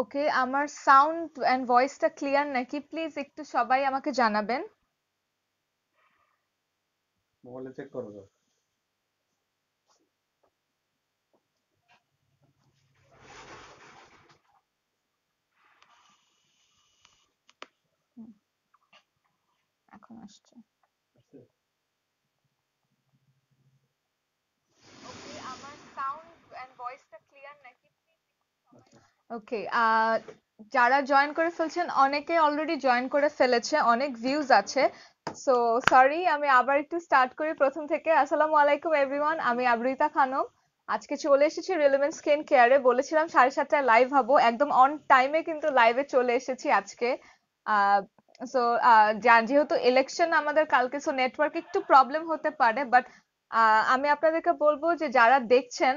ওকে আমার sound and ভয়েসটা clear নাকি প্লিজ একটু সবাই আমাকে জানাবেন মোবাইলে চেক করব এখন আসছে ওকে যারা জয়েন করে ফেলছেন অনেকে অলরেডি জয়েন করে ফেলেছে অনেক ভিউজ আছে সো সরি আমি আবার একটু স্টার্ট করি প্রথম থেকে আসসালামু আলাইকুম এভরিওয়ান আমি আবৃতা খানম আজকে চলে এসেছি রিলেভেন্ট স্কিন কেয়ারে বলেছিলাম সাড়ে সাতটায় লাইভ হবো একদম অন টাইমে কিন্তু লাইভে চলে এসেছি আজকে সো যেহেতু ইলেকশন আমাদের কালকে সো নেটওয়ার্ক একটু প্রবলেম হতে পারে বাট আমি আপনাদেরকে বলবো যে যারা দেখছেন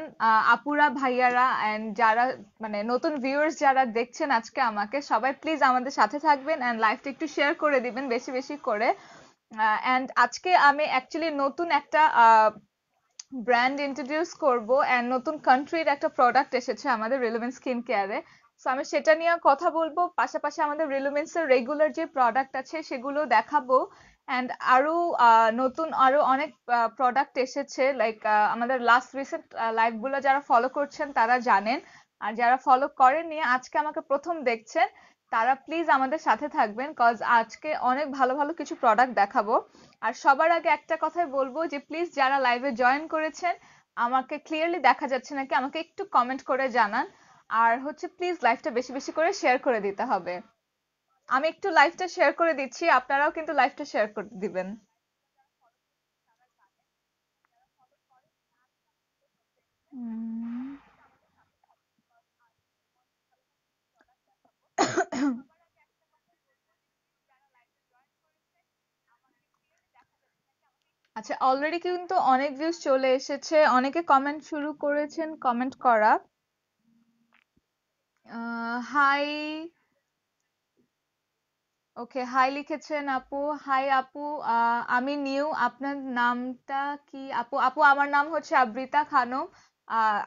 আপুরা ভাইয়ারা এন্ড যারা মানে নতুন ভিউয়ার্স যারা দেখছেন আজকে আমাকে সবাই প্লিজ আমাদের সাথে থাকবেন এন্ড লাইফটা একটু শেয়ার করে দিবেন বেশি বেশি করে এন্ড আজকে আমি অ্যাকচুয়ালি নতুন একটা ব্র্যান্ড ইন্ট্রোডিউস করব এন্ড নতুন কান্ট্রির একটা প্রোডাক্ট এসেছে আমাদের রিলেভেন্স স্কিন কেয়ারে সো আমি সেটা নিয়ে কথা বলবো পাশাপাশি আমাদের রিলুমেন্সের রেগুলার যে প্রোডাক্ট আছে সেগুলো দেখাবো অ্যান্ড আরো নতুন আরো অনেক প্রোডাক্ট এসেছে লাইক আমাদের লাস্ট রিসেন্ট লাইভগুলো যারা ফলো করছেন তারা জানেন আর যারা ফলো করেন নিয়ে আজকে আমাকে প্রথম দেখছেন তারা প্লিজ আমাদের সাথে থাকবেন কজ আজকে অনেক ভালো ভালো কিছু প্রোডাক্ট দেখাবো আর সবার আগে একটা কথাই বলবো যে প্লিজ যারা লাইভে জয়েন করেছেন আমাকে ক্লিয়ারলি দেখা যাচ্ছে নাকি আমাকে একটু কমেন্ট করে জানান আর হচ্ছে প্লিজ লাইভটা বেশি বেশি করে শেয়ার করে দিতে হবে আমি একটু টা শেয়ার করে দিচ্ছি আপনারাও কিন্তু লাইভটা শেয়ার করে দিবেন আচ্ছা অলরেডি কিন্তু অনেক ভিউজ চলে এসেছে অনেকে কমেন্ট শুরু করেছেন কমেন্ট করা হাই ওকে হাই লিখেছেন আপু হাই আপু আমি নিউ আপনার নামটা কি আপু আপু আমার নাম হচ্ছে আবৃতা খানম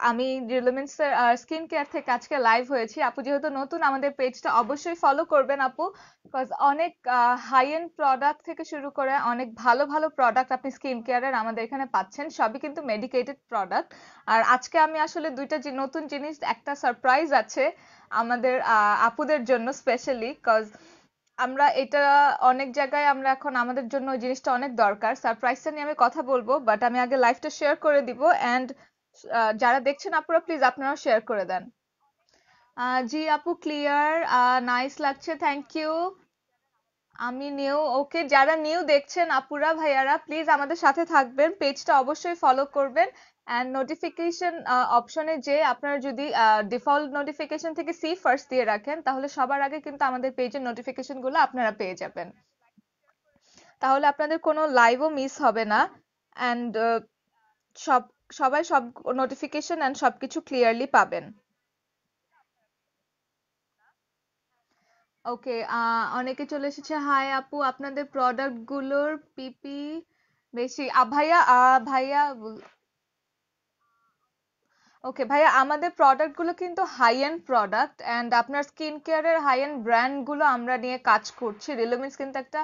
আমি রিলেমেন্সের স্কিন কেয়ার থেকে আজকে লাইভ হয়েছি আপু যেহেতু নতুন আমাদের পেজটা অবশ্যই ফলো করবেন আপু বিকজ অনেক হাই এন্ড প্রোডাক্ট থেকে শুরু করে অনেক ভালো ভালো প্রোডাক্ট আপনি স্কিন কেয়ারের আমাদের এখানে পাচ্ছেন সবই কিন্তু মেডিকেটেড প্রোডাক্ট আর আজকে আমি আসলে দুইটা নতুন জিনিস একটা সারপ্রাইজ আছে আমাদের আপুদের জন্য স্পেশালি বিকজ আমরা এটা অনেক জায়গায় আমরা এখন আমাদের জন্য ওই জিনিসটা অনেক দরকার সারপ্রাইজটা নিয়ে আমি কথা বলবো বাট আমি আগে লাইভটা শেয়ার করে দিব অ্যান্ড যারা দেখছেন আপুরা প্লিজ আপনারাও শেয়ার করে দেন জি আপু ক্লিয়ার নাইস লাগছে থ্যাংক ইউ আমি নিউ ওকে যারা নিউ দেখছেন আপুরা ভাইয়ারা প্লিজ আমাদের সাথে থাকবেন পেজটা অবশ্যই ফলো করবেন অ্যান্ড নোটিফিকেশন অপশনে যে আপনারা যদি ডিফল্ট uh, নোটিফিকেশন থেকে সি ফার্স্ট দিয়ে রাখেন তাহলে সবার আগে কিন্তু আমাদের পেজের নোটিফিকেশন গুলো আপনারা পেয়ে যাবেন তাহলে আপনাদের কোনো লাইভও মিস হবে না অ্যান্ড uh, সব সবাই সব নোটিফিকেশন অ্যান্ড সবকিছু ক্লিয়ারলি পাবেন ওকে uh, অনেকে চলে এসেছে হাই আপু আপনাদের প্রোডাক্টগুলোর পিপি বেশি ভাইয়া ভাইয়া ওকে ভাইয়া আমাদের প্রোডাক্টগুলো কিন্তু হাই এন্ড প্রোডাক্ট অ্যান্ড আপনার স্কিন কেয়ারের হাই এন্ড ব্র্যান্ডগুলো আমরা নিয়ে কাজ করছি রিলোমিক্স কিন্তু একটা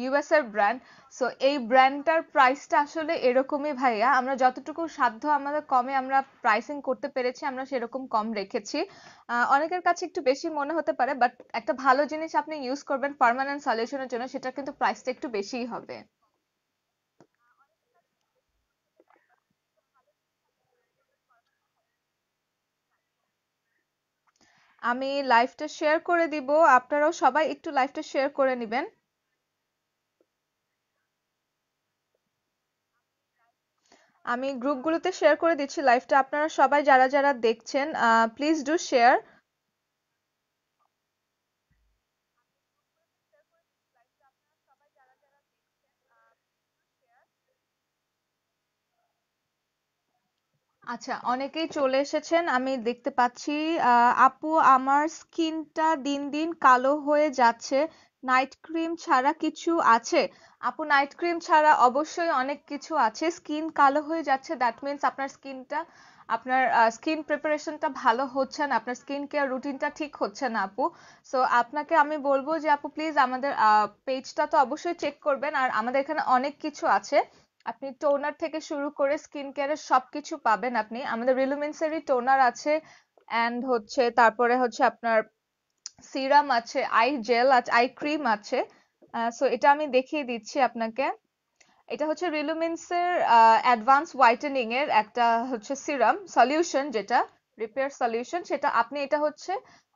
ইউএস এর ব্র্যান্ড সো এই ব্র্যান্ডটার প্রাইসটা আসলে এরকমই ভাইয়া আমরা যতটুকু সাধ্য আমাদের কমে আমরা প্রাইসিং করতে পেরেছি আমরা সেরকম কম রেখেছি অনেকের কাছে একটু বেশি মনে হতে পারে বাট একটা ভালো জিনিস আপনি ইউজ করবেন পার্মানেন্ট সলিউশনের জন্য সেটা কিন্তু প্রাইসটা একটু বেশিই হবে আমি লাইভটা শেয়ার করে দিব আপনারাও সবাই একটু লাইভটা শেয়ার করে নেবেন আমি গ্রুপগুলোতে শেয়ার করে দিচ্ছি লাইভটা আপনারা সবাই যারা যারা দেখছেন প্লিজ ডু শেয়ার আচ্ছা অনেকেই চলে এসেছেন আমি দেখতে পাচ্ছি আপু আমার স্কিনটা দিন দিন কালো হয়ে যাচ্ছে নাইট ক্রিম ছাড়া কিছু আছে আপু নাইট ক্রিম ছাড়া অবশ্যই অনেক কিছু আছে স্কিন কালো হয়ে যাচ্ছে দ্যাট মিন্স আপনার স্কিনটা আপনার স্কিন প্রিপারেশনটা ভালো হচ্ছে না আপনার স্কিন কেয়ার রুটিনটা ঠিক হচ্ছে না আপু সো আপনাকে আমি বলবো যে আপু প্লিজ আমাদের পেজটা তো অবশ্যই চেক করবেন আর আমাদের এখানে অনেক কিছু আছে আপনি টোনার থেকে শুরু করে স্কিন কেয়ারের সবকিছু পাবেন আপনি আমাদের রিলুমিনসেরই টোনার আছে অ্যান্ড হচ্ছে তারপরে হচ্ছে আপনার সিরাম আছে আই জেল আছে আই ক্রিম আছে সো এটা আমি দেখিয়ে দিচ্ছি আপনাকে এটা হচ্ছে রিলুমিনসের অ্যাডভান্স হোয়াইটেনিং এর একটা হচ্ছে সিরাম সলিউশন যেটা রিপেয়ার সলিউশন সেটা আপনি এটা হচ্ছে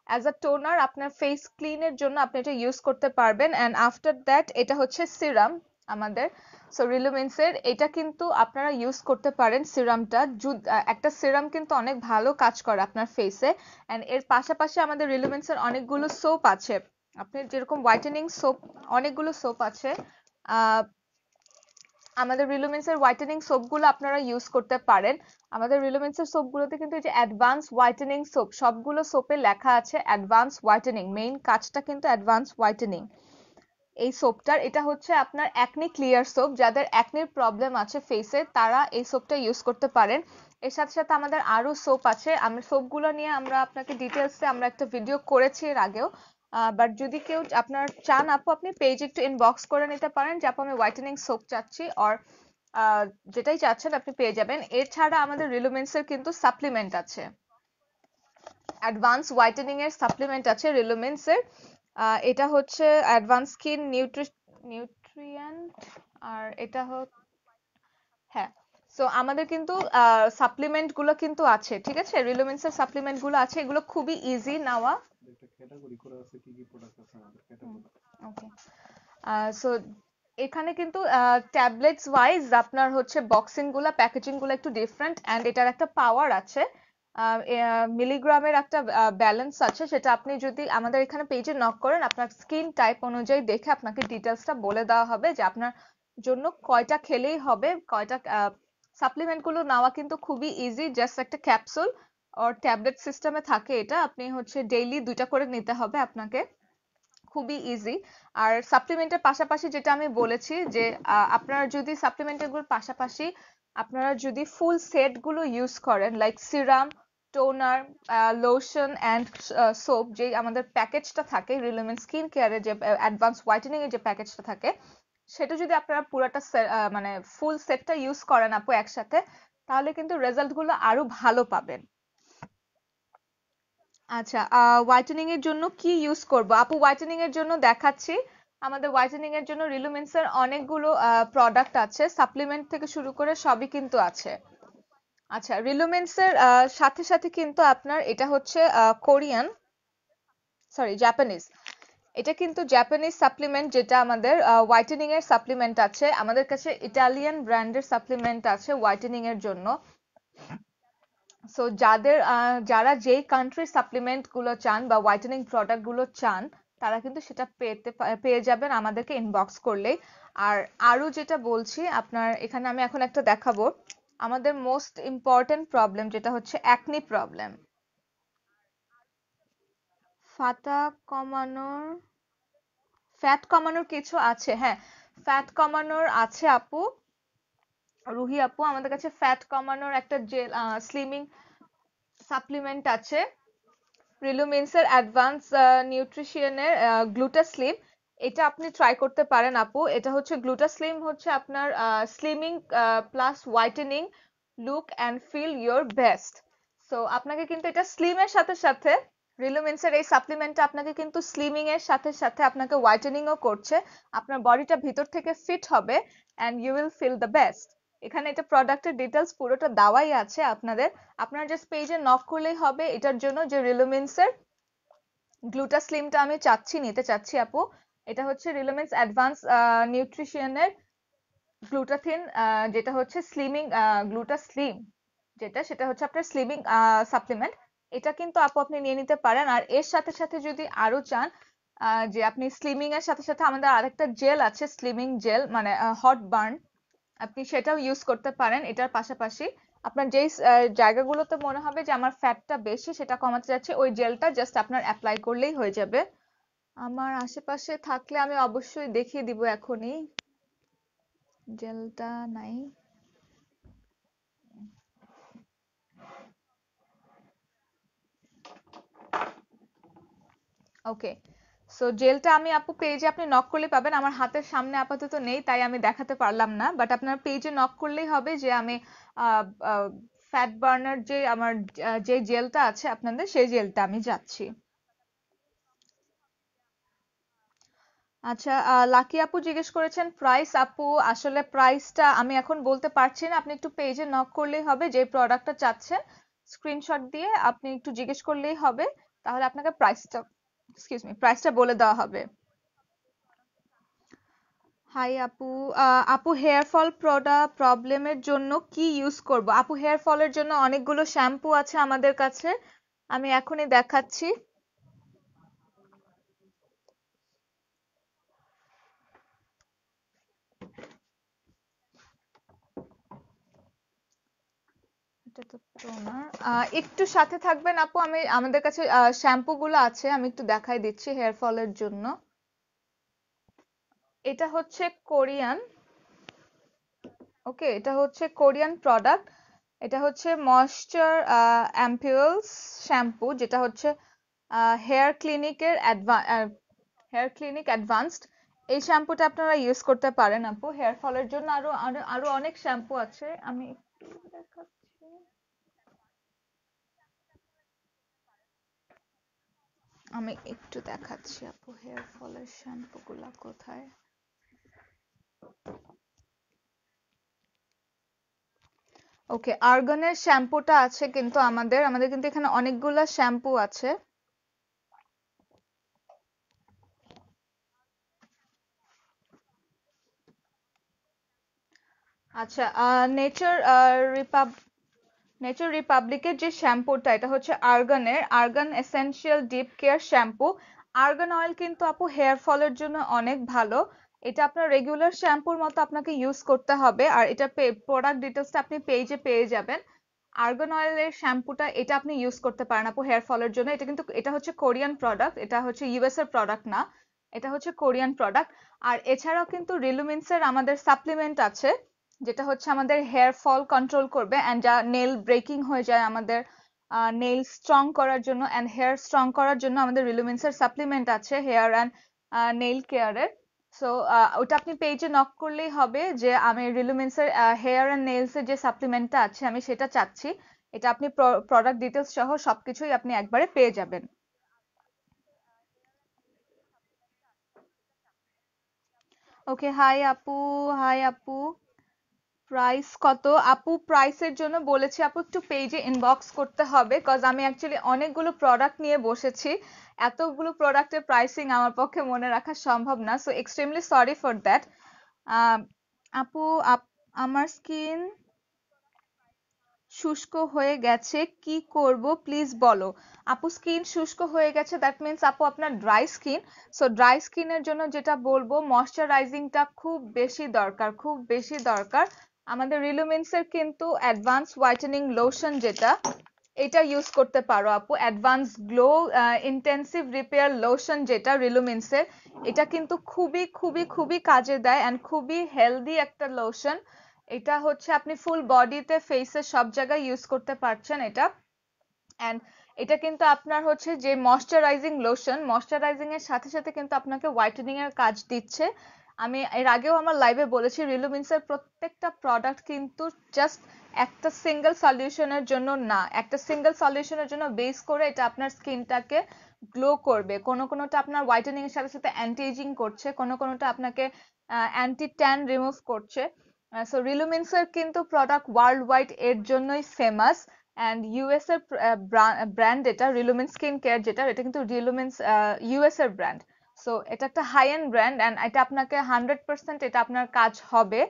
অ্যাজ আ টোনার আপনার ফেস ক্লিনের জন্য আপনি এটা ইউজ করতে পারবেন অ্যান্ড আফটার দ্যাট এটা হচ্ছে সিরাম আমাদের সো রিলুমিন্সের এটা কিন্তু আপনারা ইউজ করতে পারেন সিরামটা একটা সিরাম কিন্তু অনেক ভালো কাজ করে আপনার ফেসে অ্যান্ড এর পাশাপাশি আমাদের রিলুমিন্সের অনেকগুলো সোপ আছে আপনি যেরকম হোয়াইটেনিং সোপ অনেকগুলো সোপ আছে আমাদের রিলুমিন্সের হোয়াইটেনিং সোপগুলো আপনারা ইউজ করতে পারেন আমাদের রিলুমিন্সের সোপগুলোতে কিন্তু এই যে অ্যাডভান্স হোয়াইটেনিং সোপ সবগুলো সোপে লেখা আছে অ্যাডভান্স হোয়াইটেনিং মেইন কাজটা কিন্তু অ্যাডভান্স হোয়াইটেনিং এই সোপটার এটা হচ্ছে আপনার অ্যাকনি ক্লিয়ার সোপ যাদের অ্যাকনির প্রবলেম আছে ফেসে তারা এই সোপটা ইউজ করতে পারেন এর সাথে সাথে আমাদের আরও সোপ আছে আমি সোপগুলো নিয়ে আমরা আপনাকে ডিটেলসে আমরা একটা ভিডিও করেছি এর আগেও বাট যদি কেউ আপনার চান আপু আপনি পেজ একটু ইনবক্স করে নিতে পারেন যে আপু আমি হোয়াইটেনিং সোপ চাচ্ছি অর যেটাই চাচ্ছেন আপনি পেয়ে যাবেন এছাড়া আমাদের রিলুমেন্সের কিন্তু সাপ্লিমেন্ট আছে অ্যাডভান্স হোয়াইটেনিং এর সাপ্লিমেন্ট আছে রিলুমেন্সের এটা হচ্ছে অ্যাডভান্স স্কিন নিউট্রিয়েন্ট আর এটা হচ্ছে হ্যাঁ আমাদের কিন্তু সাপ্লিমেন্ট গুলো কিন্তু আছে ঠিক আছে রিলুমিন্স এর সাপ্লিমেন্ট গুলো আছে এগুলো খুবই ইজি নেওয়া সো এখানে কিন্তু ট্যাবলেটস ওয়াইজ আপনার হচ্ছে বক্সিং গুলা প্যাকেজিং গুলো একটু ডিফারেন্ট এন্ড এটার একটা পাওয়ার আছে মিলিগ্রামের একটা ব্যালেন্স আছে সেটা আপনি যদি আমাদের এখানে পেজে নক করেন আপনার স্কিন টাইপ অনুযায়ী দেখে আপনাকে ডিটেলসটা বলে দেওয়া হবে যে আপনার জন্য কয়টা খেলেই হবে কয়টা সাপ্লিমেন্ট গুলো নেওয়া কিন্তু খুবই ইজি জাস্ট একটা ক্যাপসুল অর ট্যাবলেট সিস্টেমে থাকে এটা আপনি হচ্ছে ডেইলি দুইটা করে নিতে হবে আপনাকে খুবই ইজি আর সাপ্লিমেন্টের পাশাপাশি যেটা আমি বলেছি যে আপনার যদি সাপ্লিমেন্টের গুলোর পাশাপাশি আপনারা যদি ফুল সেট গুলো ইউজ করেন like serum toner lotion and soap যে আমাদের প্যাকেজটা থাকে রিলেমেন্ট স্কিন কেয়ারের যে অ্যাডভান্স হোয়াইটেনিং এর যে প্যাকেজটা থাকে সেটা যদি আপনারা পুরাটা মানে ফুল সেটটা ইউজ করেন আপু একসাথে তাহলে কিন্তু রেজাল্ট গুলো আরো ভালো পাবেন আচ্ছা হোয়াইটেনিং এর জন্য কি ইউজ করব আপু হোয়াইটেনিং এর জন্য দেখাচ্ছি আমাদের হোয়াইটেনিং এর জন্য রিলুমিনসের অনেকগুলো প্রোডাক্ট আছে সাপ্লিমেন্ট থেকে শুরু করে সবই কিন্তু আছে আচ্ছা রিলুমিনসের সাথে সাথে কিন্তু আপনার এটা হচ্ছে কোরিয়ান সরি জাপানিজ এটা কিন্তু জাপানিজ সাপ্লিমেন্ট যেটা আমাদের হোয়াইটেনিং এর সাপ্লিমেন্ট আছে আমাদের কাছে ইটালিয়ান ব্র্যান্ডের সাপ্লিমেন্ট আছে হোয়াইটেনিং এর জন্য সো যাদের যারা যেই কান্ট্রি সাপ্লিমেন্ট গুলো চান বা হোয়াইটেনিং প্রোডাক্ট গুলো চান তারা কিন্তু সেটা পেতে পেয়ে যাবেন আমাদেরকে ইনবক্স করলেই আর আরও যেটা বলছি আপনার এখানে আমি এখন একটা দেখাবো আমাদের মোস্ট ইম্পর্টেন্ট প্রবলেম যেটা হচ্ছে অ্যাকনি প্রবলেম ফাটা কমানোর ফ্যাট কমানোর কিছু আছে হ্যাঁ ফ্যাট কমানোর আছে আপু রুহি আপু আমাদের কাছে ফ্যাট কমানোর একটা জেল স্লিমিং সাপ্লিমেন্ট আছে প্রিলুমিন্সের অ্যাডভান্স নিউট্রিশনের গ্লুটাসলিম এটা আপনি ট্রাই করতে পারেন আপু এটা হচ্ছে গ্লুটাসলিম হচ্ছে আপনার slimming plus whitening look and feel your best so আপনাকে কিন্তু এটা স্লিমের সাথে সাথে রিলুমিন্সের এই সাপ্লিমেন্টটা আপনাকে কিন্তু স্লিমিং এর সাথে সাথে আপনাকে হোয়াইটেনিংও করছে আপনার বডিটা ভিতর থেকে ফিট হবে and you will feel the best এখানে এটা প্রোডাক্টের ডিটেলস পুরোটা দেওয়াই আছে আপনাদের আপনারা জাস্ট পেজে নক করলেই হবে এটার জন্য যে রিলুমিন্সের গ্লুটা স্লিমটা আমি চাচ্ছি নিতে চাচ্ছি আপু এটা হচ্ছে রিলোমেন্স অ্যাডভান্স নিউট্রিশনের গ্লুটাথিন যেটা হচ্ছে স্লিমিং গ্লুটা স্লিম যেটা সেটা হচ্ছে আপনার স্লিমিং সাপ্লিমেন্ট এটা কিন্তু আপু আপনি নিয়ে নিতে পারেন আর এর সাথে সাথে যদি আরো চান যে আপনি স্লিমিং এর সাথে সাথে আমাদের আরেকটা জেল আছে স্লিমিং জেল মানে হট বার্ন আপনি সেটাও ইউজ করতে পারেন এটার পাশাপাশি আপনার যেই জায়গাগুলোতে মনে হবে যে আমার ফ্যাটটা বেশি সেটা কমাতে যাচ্ছে ওই জেলটা জাস্ট আপনার অ্যাপ্লাই করলেই হয়ে যাবে আমার আশেপাশে থাকলে আমি অবশ্যই দেখিয়ে দিব এখনই জেলটা নাই ওকে সো জেলটা আমি আপু পেজে আপনি নক করলে পাবেন আমার হাতের সামনে আপাতত নেই তাই আমি দেখাতে পারলাম না বাট আপনার পেজে নক করলেই হবে যে আমি ফ্যাট বার্নার যে আমার যে জেলটা আছে আপনাদের সেই জেলটা আমি যাচ্ছি আচ্ছা লাকি আপু জিজ্ঞেস করেছেন প্রাইস আপু আসলে প্রাইসটা আমি এখন বলতে পারছি না আপনি একটু পেজে নক করলেই হবে যে প্রোডাক্টটা চাচ্ছেন স্ক্রিনশট দিয়ে আপনি একটু জিজ্ঞেস করলেই হবে তাহলে আপনাকে প্রাইসটা এক্সকিউজ মি প্রাইসটা বলে দেওয়া হবে হাই আপু আপু হেয়ার ফল প্রোডাক্ট প্রবলেমের জন্য কি ইউজ করব আপু হেয়ার ফলের জন্য অনেকগুলো শ্যাম্পু আছে আমাদের কাছে আমি এখনই দেখাচ্ছি এটা একটু সাথে থাকবেন আপু আমি আমাদের কাছে শ্যাম্পু গুলো আছে আমি একটু দেখাই দিচ্ছি হেয়ার ফলের জন্য এটা হচ্ছে কোরিয়ান ওকে এটা হচ্ছে কোরিয়ান প্রোডাক্ট এটা হচ্ছে ময়শ্চার অ্যাম্পিউলস শ্যাম্পু যেটা হচ্ছে হেয়ার ক্লিনিকের হেয়ার ক্লিনিক অ্যাডভান্সড এই শ্যাম্পুটা আপনারা ইউজ করতে পারেন আপু হেয়ার ফলের জন্য আরো আরো আরো অনেক শ্যাম্পু আছে আমি দেখাচ্ছি আমি একটু দেখাচ্ছি আপু হেয়ার ফলের গুলা কোথায় ওকে আর্গনের শ্যাম্পুটা আছে কিন্তু আমাদের আমাদের কিন্তু এখানে অনেকগুলা শ্যাম্পু আছে আচ্ছা নেচার রিপাব নেচার রিপাবলিকের যে শ্যাম্পুটা এটা হচ্ছে আর্গানের argan essential deep care shampoo argan oil কিন্তু আপু হেয়ার ফলের জন্য অনেক ভালো এটা আপনার রেগুলার শ্যাম্পুর মতো আপনাকে ইউজ করতে হবে আর এটা প্রোডাক্ট ডিটেলসটা আপনি পেজে পেয়ে যাবেন আর্গন অয়েলের শ্যাম্পুটা এটা আপনি ইউজ করতে পারেন আপু হেয়ার ফলের জন্য এটা কিন্তু এটা হচ্ছে কোরিয়ান প্রোডাক্ট এটা হচ্ছে ইউএস এর প্রোডাক্ট না এটা হচ্ছে কোরিয়ান প্রোডাক্ট আর এছাড়াও কিন্তু রিলুমিন্সের আমাদের সাপ্লিমেন্ট আছে যেটা হচ্ছে আমাদের হেয়ার ফল কন্ট্রোল করবে এন্ড যা নেল ব্রেকিং হয়ে যায় আমাদের নেল স্ট্রং করার জন্য এন্ড হেয়ার স্ট্রং করার জন্য আমাদের রিলুমিন্সের সাপ্লিমেন্ট আছে হেয়ার অ্যান্ড নেল কেয়ারের সো ওটা আপনি পেজে নক করলেই হবে যে আমি রিলুমিন্সের হেয়ার অ্যান্ড নেলসের যে সাপ্লিমেন্টটা আছে আমি সেটা চাচ্ছি এটা আপনি প্রোডাক্ট ডিটেলস সহ সবকিছুই আপনি একবারে পেয়ে যাবেন ওকে হাই আপু হাই আপু প্রাইস কত আপু প্রাইসের জন্য বলেছি আপু একটু পেজে ইনবক্স করতে হবে কজ আমি অ্যাকচুয়ালি অনেকগুলো প্রোডাক্ট নিয়ে বসেছি এতগুলো প্রোডাক্টের প্রাইসিং আমার পক্ষে মনে রাখা সম্ভব না so extremely sorry for that আপু আমার স্কিন শুষ্ক হয়ে গেছে কি করব প্লিজ বলো আপু স্কিন শুষ্ক হয়ে গেছে দ্যাট মিন্স আপু আপনার ড্রাই স্কিন সো ড্রাই স্কিনের জন্য যেটা বলবো ময়শ্চারাইজিংটা খুব বেশি দরকার খুব বেশি দরকার আমাদের এর কিন্তু অ্যাডভান্স হোয়াইটেনিং লোশন যেটা এটা ইউজ করতে পারো আপু advance glow intensive repair lotion যেটা এর এটা কিন্তু খুবই খুবই খুবই কাজে দেয় অ্যান্ড খুবই হেলদি একটা লোশন এটা হচ্ছে আপনি ফুল বডিতে ফেসে সব জায়গায় ইউজ করতে পারছেন এটা অ্যান্ড এটা কিন্তু আপনার হচ্ছে যে ময়শ্চারাইজিং লোশন ময়শ্চারাইজিং এর সাথে সাথে কিন্তু আপনাকে হোয়াইটেনিং এর কাজ দিচ্ছে আমি এর আগেও আমার লাইভে বলেছি রিলুমিন্সের প্রত্যেকটা প্রোডাক্ট কিন্তু জাস্ট একটা সিঙ্গেল সলিউশনের জন্য না একটা সিঙ্গেল সলিউশনের জন্য বেস করে এটা আপনার স্কিনটাকে গ্লো করবে কোনো কোনোটা আপনার হোয়াইটেনিং এর সাথে সাথে অ্যান্টি এজিং করছে কোনো কোনোটা আপনাকে অ্যান্টি ট্যান রিমুভ করছে সো রিলুমিন্সের কিন্তু প্রোডাক্ট ওয়ার্ল্ড ওয়াইড এর জন্যই ফেমাস অ্যান্ড ইউএস এর ব্র্যান্ড এটা রিলুমিন স্কিন কেয়ার যেটা এটা কিন্তু রিলুমিন্স ইউএস এর ব্র্যান্ড সো এটা একটা হাই এন্ড ব্র্যান্ড অ্যান্ড এটা আপনাকে হান্ড্রেড পার্সেন্ট এটা আপনার কাজ হবে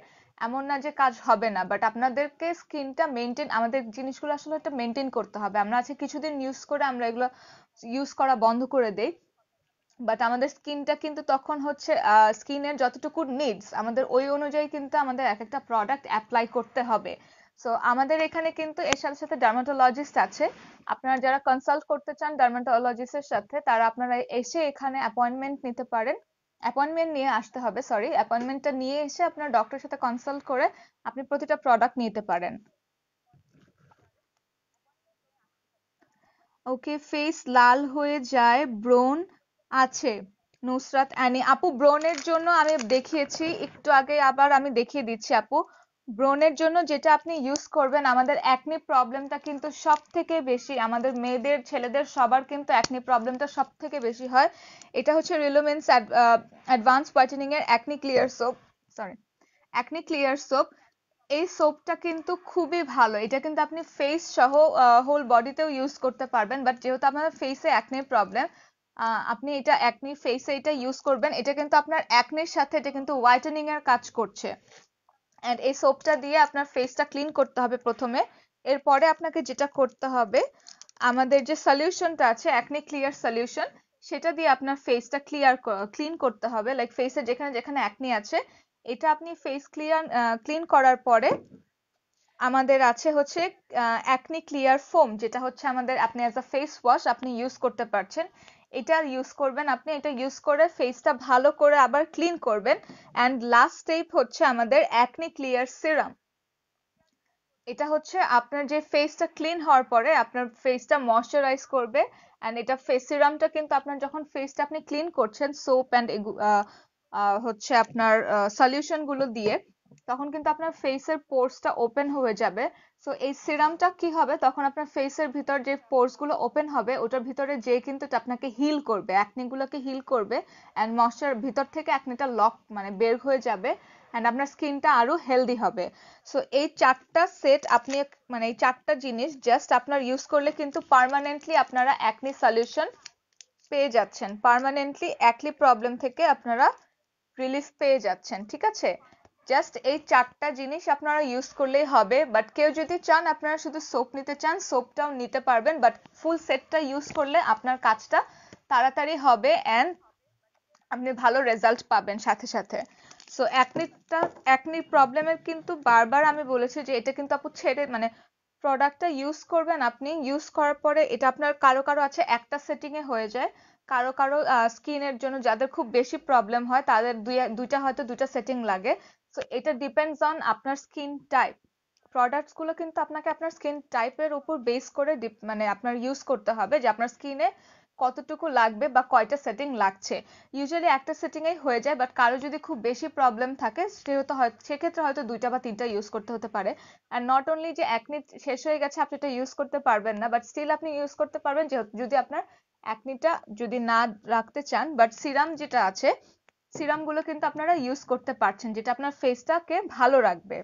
এমন না যে কাজ হবে না বাট আপনাদেরকে স্কিনটা মেনটেন আমাদের জিনিসগুলো আসলে একটা মেনটেন করতে হবে আমরা আজকে কিছুদিন ইউজ করে আমরা এগুলো ইউজ করা বন্ধ করে দেই বাট আমাদের স্কিনটা কিন্তু তখন হচ্ছে স্কিনের যতটুকু নিডস আমাদের ওই অনুযায়ী কিন্তু আমাদের এক একটা প্রোডাক্ট অ্যাপ্লাই করতে হবে সো আমাদের এখানে কিন্তু এর সাথে সাথে ডার্মাটোলজিস্ট আছে আপনারা যারা কনসাল্ট করতে চান ডার্মাটোলজিস্টের সাথে তারা আপনারা এসে এখানে অ্যাপয়েন্টমেন্ট নিতে পারেন অ্যাপয়েন্টমেন্ট নিয়ে আসতে হবে সরি অ্যাপয়েন্টমেন্টটা নিয়ে এসে আপনার ডক্টরের সাথে কনসাল্ট করে আপনি প্রতিটা প্রোডাক্ট নিতে পারেন ওকে ফেস লাল হয়ে যায় ব্রোন আছে নুসরাত অ্যানি আপু ব্রোনের জন্য আমি দেখিয়েছি একটু আগে আবার আমি দেখিয়ে দিচ্ছি আপু ব্রণের জন্য যেটা আপনি ইউজ করবেন আমাদের অ্যাকনি প্রবলেমটা কিন্তু সব থেকে বেশি আমাদের মেয়েদের ছেলেদের সবার কিন্তু অ্যাকনি প্রবলেমটা সব থেকে বেশি হয় এটা হচ্ছে রিলোমেন্স অ্যাডভান্স হোয়াইটেনিং এর acne clear soap sorry acne clear soap এই সোপটা কিন্তু খুবই ভালো এটা কিন্তু আপনি ফেস সহ হোল বডিতেও ইউজ করতে পারবেন বাট যেহেতু আপনার ফেসে অ্যাকনির প্রবলেম আপনি এটা অ্যাকনি ফেসে এটা ইউজ করবেন এটা কিন্তু আপনার অ্যাকনির সাথে এটা কিন্তু হোয়াইটেনিং এর কাজ করছে এন্ড এই সোপটা দিয়ে আপনার ফেসটা ক্লিন করতে হবে প্রথমে এরপরে আপনাকে যেটা করতে হবে আমাদের যে সলিউশনটা আছে অ্যাকনে ক্লিয়ার সলিউশন সেটা দিয়ে আপনার ফেসটা ক্লিয়ার ক্লিন করতে হবে লাইক ফেসে যেখানে যেখানে অ্যাকনি আছে এটা আপনি ফেস ক্লিয়ার ক্লিন করার পরে আমাদের আছে হচ্ছে অ্যাকনি ক্লিয়ার ফোম যেটা হচ্ছে আমাদের আপনি অ্যাজ আ ফেস ওয়াশ আপনি ইউজ করতে পারছেন এটা ইউজ করবেন আপনি এটা ইউজ করে ফেসটা ভালো করে আবার ক্লিন করবেন অ্যান্ড লাস্ট স্টেপ হচ্ছে আমাদের অ্যাকনি ক্লিয়ার সিরাম এটা হচ্ছে আপনার যে ফেসটা ক্লিন হওয়ার পরে আপনার ফেসটা ময়শ্চারাইজ করবে অ্যান্ড এটা ফেস সিরামটা কিন্তু আপনার যখন ফেসটা আপনি ক্লিন করছেন সোপ অ্যান্ড হচ্ছে আপনার সলিউশন গুলো দিয়ে তখন কিন্তু আপনার ফেসের পোর্সটা ওপেন হয়ে যাবে সো এই সিরামটা কি হবে তখন আপনার ফেসের ভিতর যে পোর্সগুলো ওপেন হবে ওটার ভিতরে যে কিন্তু আপনাকে হিল করবে অ্যাকনিগুলোকে হিল করবে অ্যান্ড ময়শ্চার ভিতর থেকে অ্যাকনিটা লক মানে বের হয়ে যাবে অ্যান্ড আপনার স্কিনটা আরও হেলদি হবে সো এই চারটা সেট আপনি মানে এই চারটা জিনিস জাস্ট আপনার ইউজ করলে কিন্তু পারমানেন্টলি আপনারা অ্যাকনি সলিউশন পেয়ে যাচ্ছেন পারমানেন্টলি অ্যাকলি প্রবলেম থেকে আপনারা রিলিফ পেয়ে যাচ্ছেন ঠিক আছে জাস্ট এই চারটা জিনিস আপনারা ইউজ করলেই হবে বাট কেউ যদি চান আপনারা শুধু সোপ নিতে চান সোপটাও নিতে পারবেন বাট ফুল সেটটা ইউজ করলে আপনার কাজটা তাড়াতাড়ি হবে অ্যান্ড আপনি ভালো রেজাল্ট পাবেন সাথে সাথে সো একটা একনি প্রবলেমের কিন্তু বারবার আমি বলেছি যে এটা কিন্তু আপু ছেড়ে মানে প্রোডাক্টটা ইউজ করবেন আপনি ইউজ করার পরে এটা আপনার কারো কারো আছে একটা সেটিংয়ে হয়ে যায় কারো কারো স্কিনের জন্য যাদের খুব বেশি প্রবলেম হয় তাদের দুইটা হয়তো দুইটা সেটিং লাগে সো এটা ডিপেন্ডস অন আপনার স্কিন টাইপ প্রোডাক্টস গুলো কিন্তু আপনাকে আপনার স্কিন টাইপের উপর বেস করে মানে আপনার ইউজ করতে হবে যে আপনার স্কিনে কতটুকু লাগবে বা কয়টা সেটিং লাগছে ইউজুয়ালি একটা সেটিং এই হয়ে যায় বাট কারো যদি খুব বেশি প্রবলেম থাকে সেহেতু হয় সেক্ষেত্রে হয়তো দুইটা বা তিনটা ইউজ করতে হতে পারে আর নট অনলি যে একনি শেষ হয়ে গেছে আপনি এটা ইউজ করতে পারবেন না বাট স্টিল আপনি ইউজ করতে পারবেন যদি আপনার একনিটা যদি না রাখতে চান বাট সিরাম যেটা আছে সিরাম গুলো কিন্তু আপনারা ইউজ করতে পারছেন যেটা আপনার ফেসটাকে ভালো রাখবে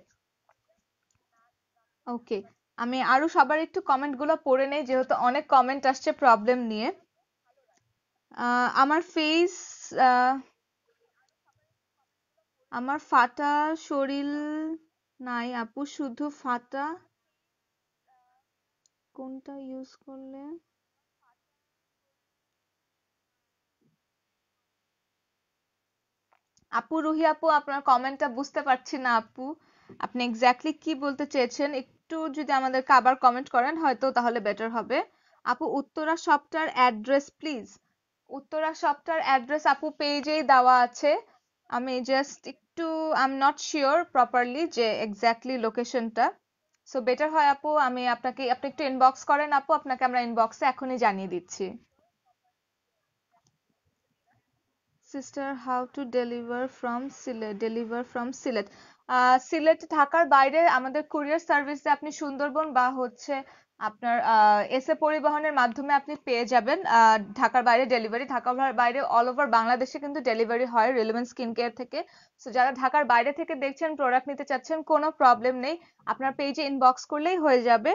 ওকে আমি আরো সবার একটু কমেন্ট গুলো পড়ে নেই যেহেতু অনেক কমেন্ট আসছে প্রবলেম নিয়ে আমার ফেস আমার ফাটা শরীর নাই আপু শুধু ফাটা কোনটা ইউজ করলে আপু রুহি আপু আপনার কমেন্টটা বুঝতে পারছি না আপু আপনি এক্স্যাক্টলি কি বলতে চেয়েছেন একটু যদি আমাদেরকে আবার কমেন্ট করেন হয়তো তাহলে বেটার হবে আপু উত্তরা শপটার অ্যাড্রেস প্লিজ উত্তরা শপটার অ্যাড্রেস আপু পেজেই দেওয়া আছে আমি জাস্ট একটু I am not sure properly যে এক্স্যাক্টলি লোকেশনটা সো বেটার হয় আপু আমি আপনাকে আপনি একটু ইনবক্স করেন আপু আপনাকে আমরা ইনবক্সে এখনই জানিয়ে দিচ্ছি sister how to deliver from Sylhet deliver from Sylhet Sylhet ঢাকার বাইরে আমাদের কুরিয়ার সার্ভিসে আপনি সুন্দরবন বা হচ্ছে আপনার এস এ পরিবহনের মাধ্যমে আপনি পেয়ে যাবেন ঢাকার বাইরে ডেলিভারি ঢাকার বাইরে অল ওভার বাংলাদেশে কিন্তু ডেলিভারি হয় রিলেভেন্ট স্কিন কেয়ার থেকে সো যারা ঢাকার বাইরে থেকে দেখছেন প্রোডাক্ট নিতে চাচ্ছেন কোনো প্রবলেম নেই আপনার পেজে ইনবক্স করলেই হয়ে যাবে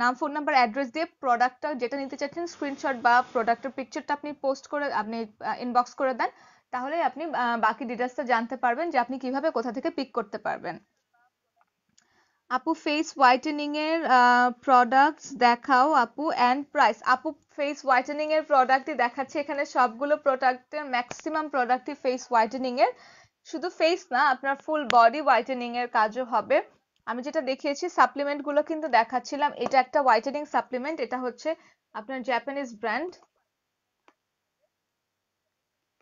নাম ফোন নাম্বার অ্যাড্রেস দিয়ে প্রোডাক্টটা যেটা নিতে চাচ্ছেন স্ক্রিনশট বা প্রোডাক্টের পিকচারটা আপনি পোস্ট করে আপনি ইনবক্স করে দেন তাহলে আপনি বাকি ডিটেলসটা জানতে পারবেন যে আপনি কিভাবে কোথা থেকে পিক করতে পারবেন আপু ফেস হোয়াইটেনিং এর প্রোডাক্টস দেখাও আপু অ্যান্ড প্রাইস আপু ফেস হোয়াইটেনিং এর প্রোডাক্টই দেখাচ্ছি এখানে সবগুলো প্রোডাক্টের ম্যাক্সিমাম প্রোডাক্টই ফেস হোয়াইটেনিং এর শুধু ফেস না আপনার ফুল বডি হোয়াইটেনিং এর কাজও হবে আমি যেটা দেখিয়েছি সাপ্লিমেন্ট গুলো কিন্তু দেখাচ্ছিলাম এটা একটা হোয়াইটেনিং সাপ্লিমেন্ট এটা হচ্ছে আপনার Japanese brand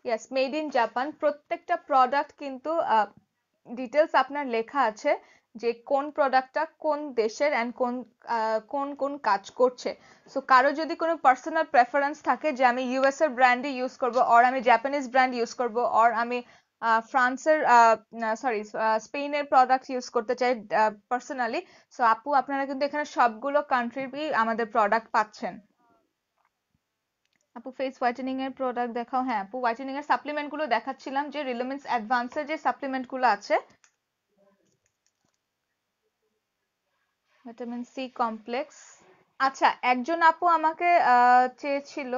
yes made in Japan প্রত্যেকটা প্রোডাক্ট কিন্তু ডিটেলস আপনার লেখা আছে যে কোন প্রোডাক্টটা কোন দেশের অ্যান্ড কোন কোন কোন কাজ করছে সো কারো যদি কোনো পার্সোনাল প্রেফারেন্স থাকে যে আমি ইউএস এর ব্র্যান্ডই ইউজ করবো অর আমি জাপানিজ ব্র্যান্ড ইউজ করবো অর আমি ফ্রান্সের সরি স্পেনের প্রোডাক্ট ইউজ করতে চাই পার্সোনালি সো আপু আপনারা কিন্তু এখানে সবগুলো কান্ট্রিরই আমাদের প্রোডাক্ট পাচ্ছেন আপু ফেস হোয়াইটেনিং এর প্রোডাক্ট দেখাও হ্যাঁ আপু হোয়াইটেনিং এর সাপ্লিমেন্ট গুলো দেখাচ্ছিলাম যে রিলেমেন্টস অ্যাডভান্স এর যে সাপ্লিমেন্ট গুলো আছে ভিটামিন সি কমপ্লেক্স আচ্ছা একজন আপু আমাকে চেয়েছিল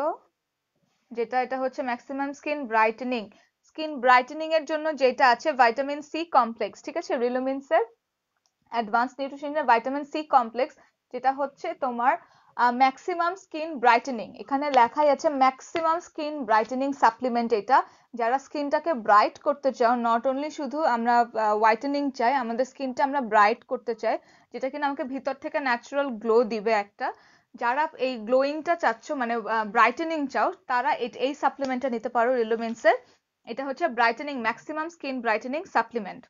যেটা এটা হচ্ছে maximum skin brightening skin brightening এর জন্য যেটা আছে ভিটামিন সি কমপ্লেক্স ঠিক আছে রিলুমিনস এর অ্যাডভান্স নিউট্রিশনের ভিটামিন সি কমপ্লেক্স যেটা হচ্ছে তোমার ম্যাক্সিমাম স্কিন ব্রাইটেনিং এখানে লেখাই আছে ম্যাক্সিমাম স্কিন ব্রাইটেনিং সাপ্লিমেন্ট এটা যারা স্কিনটাকে ব্রাইট করতে চাও নট অনলি শুধু আমরা হোয়াইটেনিং চাই আমাদের স্কিনটা আমরা ব্রাইট করতে চাই যেটা কিনা আমাকে ভিতর থেকে ন্যাচারাল গ্লো দিবে একটা যারা এই গ্লোয়িংটা চাচ্ছ মানে ব্রাইটেনিং চাও তারা এই সাপ্লিমেন্টটা নিতে পারো রিলুমেন্সের এটা হচ্ছে brightening maximum skin brightening supplement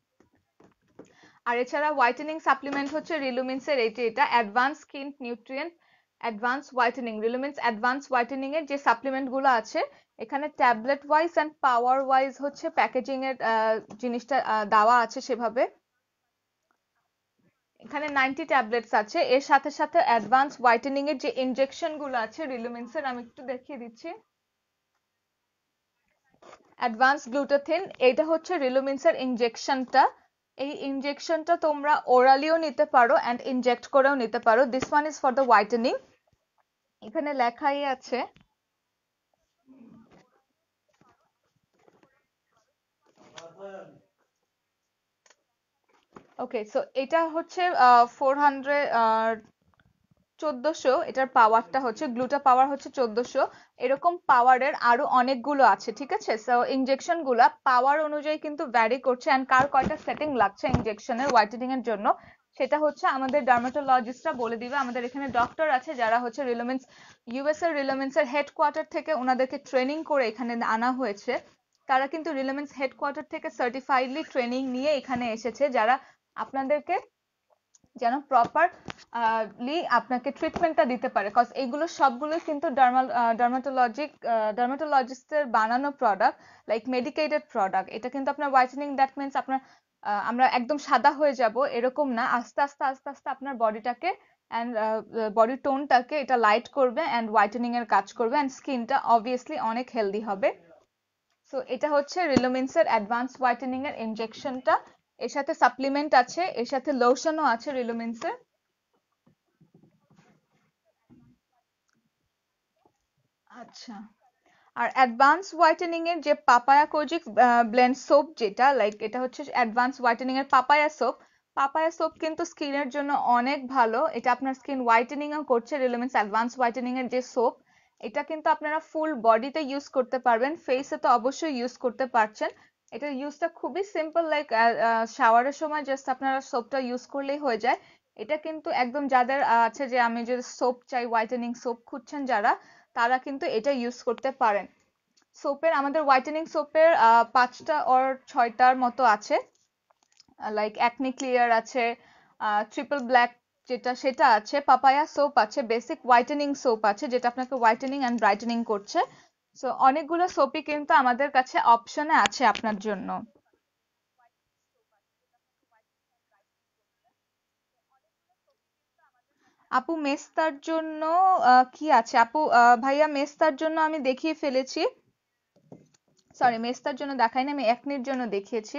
আর এছাড়া হোয়াইটেনিং সাপ্লিমেন্ট হচ্ছে রিলুমিন্সের এটি এটা advance skin nutrient advance whitening Relumins advance whitening এর যে সাপ্লিমেন্ট গুলো আছে এখানে tablet wise and power wise হচ্ছে প্যাকেজিং এর জিনিসটা দেওয়া আছে সেভাবে এখানে নাইনটি ট্যাবলেটস আছে এর সাথে সাথে অ্যাডভান্স হোয়াইটেনিং এর যে ইনজেকশন গুলো আছে এর আমি একটু দেখিয়ে দিচ্ছি অ্যাডভান্স গ্লুটাথিন এটা হচ্ছে এর ইনজেকশনটা এই ইনজেকশনটা তোমরা ওরালিও নিতে পারো অ্যান্ড ইনজেক্ট করেও নিতে পারো this one is for the whitening এখানে লেখাই আছে ওকে সো এটা হচ্ছে ফোর হান্ড্রেড চোদ্দশো এটার পাওয়ারটা হচ্ছে গ্লুটা পাওয়ার হচ্ছে চোদ্দশো এরকম পাওয়ারের আরো অনেকগুলো আছে ঠিক আছে সো ইঞ্জেকশন গুলা পাওয়ার অনুযায়ী কিন্তু ভ্যারি করছে অ্যান্ড কার কয়টা সেটিং লাগছে ইঞ্জেকশনের হোয়াইটেনিং এর জন্য সেটা হচ্ছে আমাদের ডার্মাটোলজিস্টরা বলে দিবে আমাদের এখানে ডক্টর আছে যারা হচ্ছে রিলোমেন্স ইউএস এর রিলোমেন্স এর হেডকোয়ার্টার থেকে ওনাদেরকে ট্রেনিং করে এখানে আনা হয়েছে তারা কিন্তু রিলোমেন্স হেডকোয়ার্টার থেকে সার্টিফাইডলি ট্রেনিং নিয়ে এখানে এসেছে যারা আপনাদেরকে যেন প্রপারলি আপনাকে ট্রিটমেন্টটা দিতে পারে কজ এইগুলো সবগুলোই কিন্তু ডার্মাল ডার্মাটোলজিক ডার্মাটোলজিস্টের বানানো প্রোডাক্ট লাইক মেডিকেটেড প্রোডাক্ট এটা কিন্তু আপনার হোয়াইটেনিং দ্যাট মিনস আপনার আমরা একদম সাদা হয়ে যাব এরকম না আস্তে আস্তে আস্তে আস্তে আপনার বডিটাকে অ্যান্ড বডি টোনটাকে এটা লাইট করবে অ্যান্ড হোয়াইটেনিং এর কাজ করবে অ্যান্ড স্কিনটা অবভিয়াসলি অনেক হেলদি হবে সো এটা হচ্ছে রিলোমিন্সের অ্যাডভান্স হোয়াইটেনিং এর ইনজেকশনটা এর সাথে সাপ্লিমেন্ট আছে এর সাথে লোশনও আছে রিলুমিন্সের আচ্ছা আর অ্যাডভান্স হোয়াইটেনিং এর যে পাপায়া কোজিক ব্লেন্ড সোপ যেটা লাইক এটা হচ্ছে অ্যাডভান্স হোয়াইটেনিং এর পাপায়া সোপ পাপায়া সোপ কিন্তু স্কিনের জন্য অনেক ভালো এটা আপনার স্কিন ও করছে রিলুমিন্স অ্যাডভান্স হোয়াইটেনিং এর যে সোপ এটা কিন্তু আপনারা ফুল বডিতে ইউজ করতে পারবেন ফেসে তো অবশ্যই ইউজ করতে পারছেন এটার ইউজটা খুবই সিম্পল লাইক শাওয়ারের সময় জাস্ট আপনারা সোপটা ইউজ করলেই হয়ে যায় এটা কিন্তু একদম যাদের আছে যে আমি যদি সোপ চাই হোয়াইটেনিং সোপ খুঁজছেন যারা তারা কিন্তু এটা ইউজ করতে পারেন সোপের আমাদের হোয়াইটেনিং সোপের পাঁচটা অর ছয়টার মতো আছে লাইক অ্যাকনি ক্লিয়ার আছে ট্রিপল ব্ল্যাক যেটা সেটা আছে পাপায়া সোপ আছে বেসিক হোয়াইটেনিং সোপ আছে যেটা আপনাকে হোয়াইটেনিং অ্যান্ড ব্রাইটেনিং করছে সো অনেকগুলো সোপি কিন্তু আমাদের কাছে অপশনে আছে আপনার জন্য আপু মেস্তার জন্য কি আছে আপু ভাইয়া মেস্তার জন্য আমি দেখিয়ে ফেলেছি সরি মেস্তার জন্য দেখাইনি আমি একনির জন্য দেখিয়েছি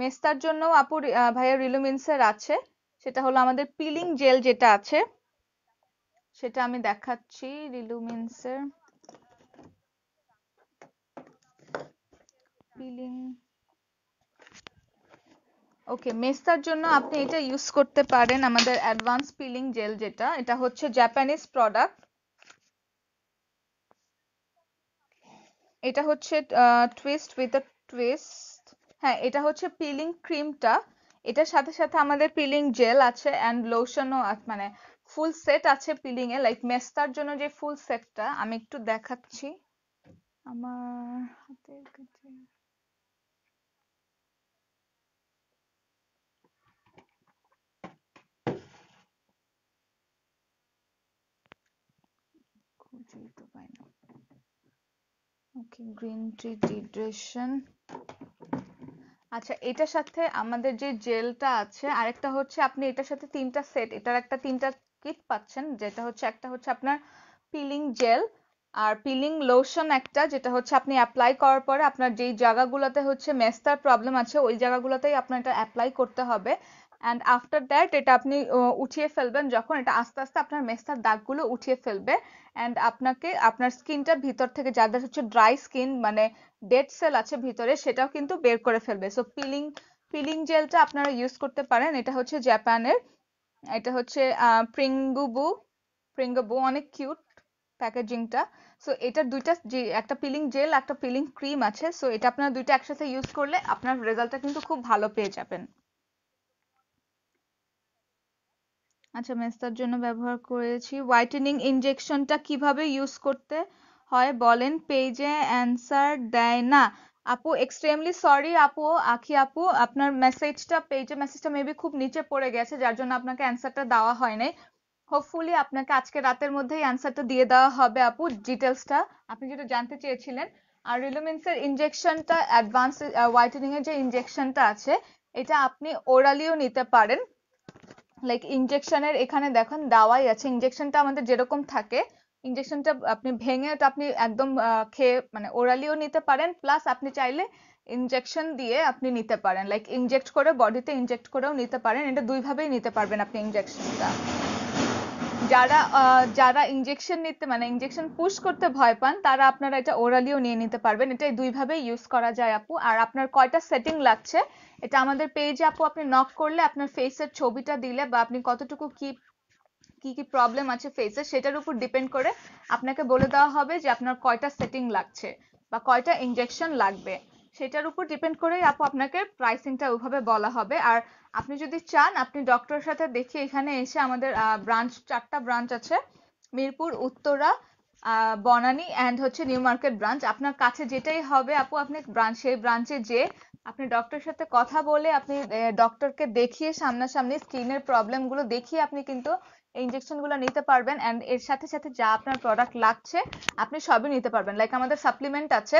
মেস্তার জন্য আপু ভাইয়া রিলুমিন্সের আছে সেটা হলো আমাদের পিলিং জেল যেটা আছে সেটা আমি দেখাচ্ছি রিলুমিন্সের peeling okay মেস্তার জন্য আপনি এটা use করতে পারেন আমাদের advance peeling gel যেটা এটা হচ্ছে japanese product এটা হচ্ছে twist with a twist হ্যাঁ এটা হচ্ছে peeling ক্রিমটা এটার সাথে সাথে আমাদের পিলিং জেল আছে অ্যান্ড লোশনও মানে ফুল সেট আছে পিলিং এ লাইক মেস্তার জন্য যে ফুল সেটটা আমি একটু দেখাচ্ছি আমার হাতের কাছে ওকে গ্রিন টি ডিড্রেশন আচ্ছা এটার সাথে আমাদের যে জেলটা আছে আরেকটা হচ্ছে আপনি এটার সাথে তিনটা সেট এটার একটা তিনটা কিট পাচ্ছেন যেটা হচ্ছে একটা হচ্ছে আপনার পিলিং জেল আর পিলিং লোশন একটা যেটা হচ্ছে আপনি অ্যাপ্লাই করার পরে আপনার যেই জায়গাগুলোতে হচ্ছে মেস্তার প্রবলেম আছে ওই জায়গাগুলোতেই আপনার এটা অ্যাপ্লাই করতে হবে অ্যান্ড আফটার দ্যাট এটা আপনি উঠিয়ে ফেলবেন যখন এটা আস্তে আস্তে আপনার মেস্তার দাগগুলো উঠিয়ে ফেলবে অ্যান্ড আপনাকে আপনার স্কিনটার ভিতর থেকে যাদের হচ্ছে ড্রাই স্কিন মানে ডেড সেল আছে ভিতরে সেটাও কিন্তু বের করে ফেলবে সো পিলিং পিলিং জেলটা আপনারা ইউজ করতে পারেন এটা হচ্ছে জাপানের এটা হচ্ছে প্রিঙ্গুবু প্রিঙ্গুবু অনেক কিউট প্যাকেজিংটা সো এটা দুইটা একটা পিলিং জেল একটা পিলিং ক্রিম আছে সো এটা আপনারা দুইটা একসাথে ইউজ করলে আপনার রেজাল্টটা কিন্তু খুব ভালো পেয়ে যাবেন আচ্ছা মেস্তার জন্য ব্যবহার করেছি হোয়াইটেনিং ইনজেকশনটা কিভাবে ইউজ করতে হয় বলেন পেজে অ্যান্সার দেয় না আপু এক্সট্রিমলি সরি আপু আখি আপু আপনার মেসেজটা পেজে মেসেজটা মেবি খুব নিচে পড়ে গেছে যার জন্য আপনাকে অ্যান্সারটা দেওয়া হয় নাই হোপফুলি আপনাকে আজকে রাতের মধ্যেই অ্যান্সারটা দিয়ে দেওয়া হবে আপু ডিটেলসটা আপনি যেটা জানতে চেয়েছিলেন আর রিলুমিন্সের ইনজেকশনটা অ্যাডভান্স হোয়াইটেনিং এর যে ইনজেকশনটা আছে এটা আপনি ওরালিও নিতে পারেন লাইক ইনজেকশনের এখানে দেখেন দেওয়াই আছে ইনজেকশনটা আমাদের যেরকম থাকে ইনজেকশনটা আপনি ভেঙে ওটা আপনি একদম খেয়ে মানে ওরালিও নিতে পারেন প্লাস আপনি চাইলে ইনজেকশন দিয়ে আপনি নিতে পারেন লাইক ইনজেক্ট করে বডিতে ইনজেক্ট করেও নিতে পারেন এটা দুইভাবেই নিতে পারবেন আপনি ইনজেকশনটা যারা যারা ইনজেকশন নিতে মানে ইনজেকশন পুশ করতে ভয় পান তারা আপনারা এটা ওরালিও নিয়ে নিতে পারবেন এটা দুই ভাবে ইউজ করা যায় আপু আর আপনার কয়টা সেটিং লাগছে এটা আমাদের পেজে আপু আপনি নক করলে আপনার ফেসের ছবিটা দিলে বা আপনি কতটুকু কি কি কি প্রবলেম আছে ফেসে সেটার উপর ডিপেন্ড করে আপনাকে বলে দেওয়া হবে যে আপনার কয়টা সেটিং লাগছে বা কয়টা ইনজেকশন লাগবে সেটার উপর ডিপেন্ড করেই আপু আপনাকে প্রাইসিংটা ওইভাবে বলা হবে আর আপনি যদি চান আপনি ডক্টরের সাথে দেখিয়ে এখানে এসে আমাদের ব্রাঞ্চ চারটা ব্রাঞ্চ আছে মিরপুর উত্তরা বনানী অ্যান্ড হচ্ছে নিউ মার্কেট ব্রাঞ্চ আপনার কাছে যেটাই হবে আপু আপনি ব্রাঞ্চ সেই ব্রাঞ্চে যে আপনি ডক্টরের সাথে কথা বলে আপনি ডক্টরকে দেখিয়ে সামনাসামনি স্কিনের প্রবলেমগুলো দেখিয়ে আপনি কিন্তু ইঞ্জেকশনগুলো নিতে পারবেন অ্যান্ড এর সাথে সাথে যা আপনার প্রোডাক্ট লাগছে আপনি সবই নিতে পারবেন লাইক আমাদের সাপ্লিমেন্ট আছে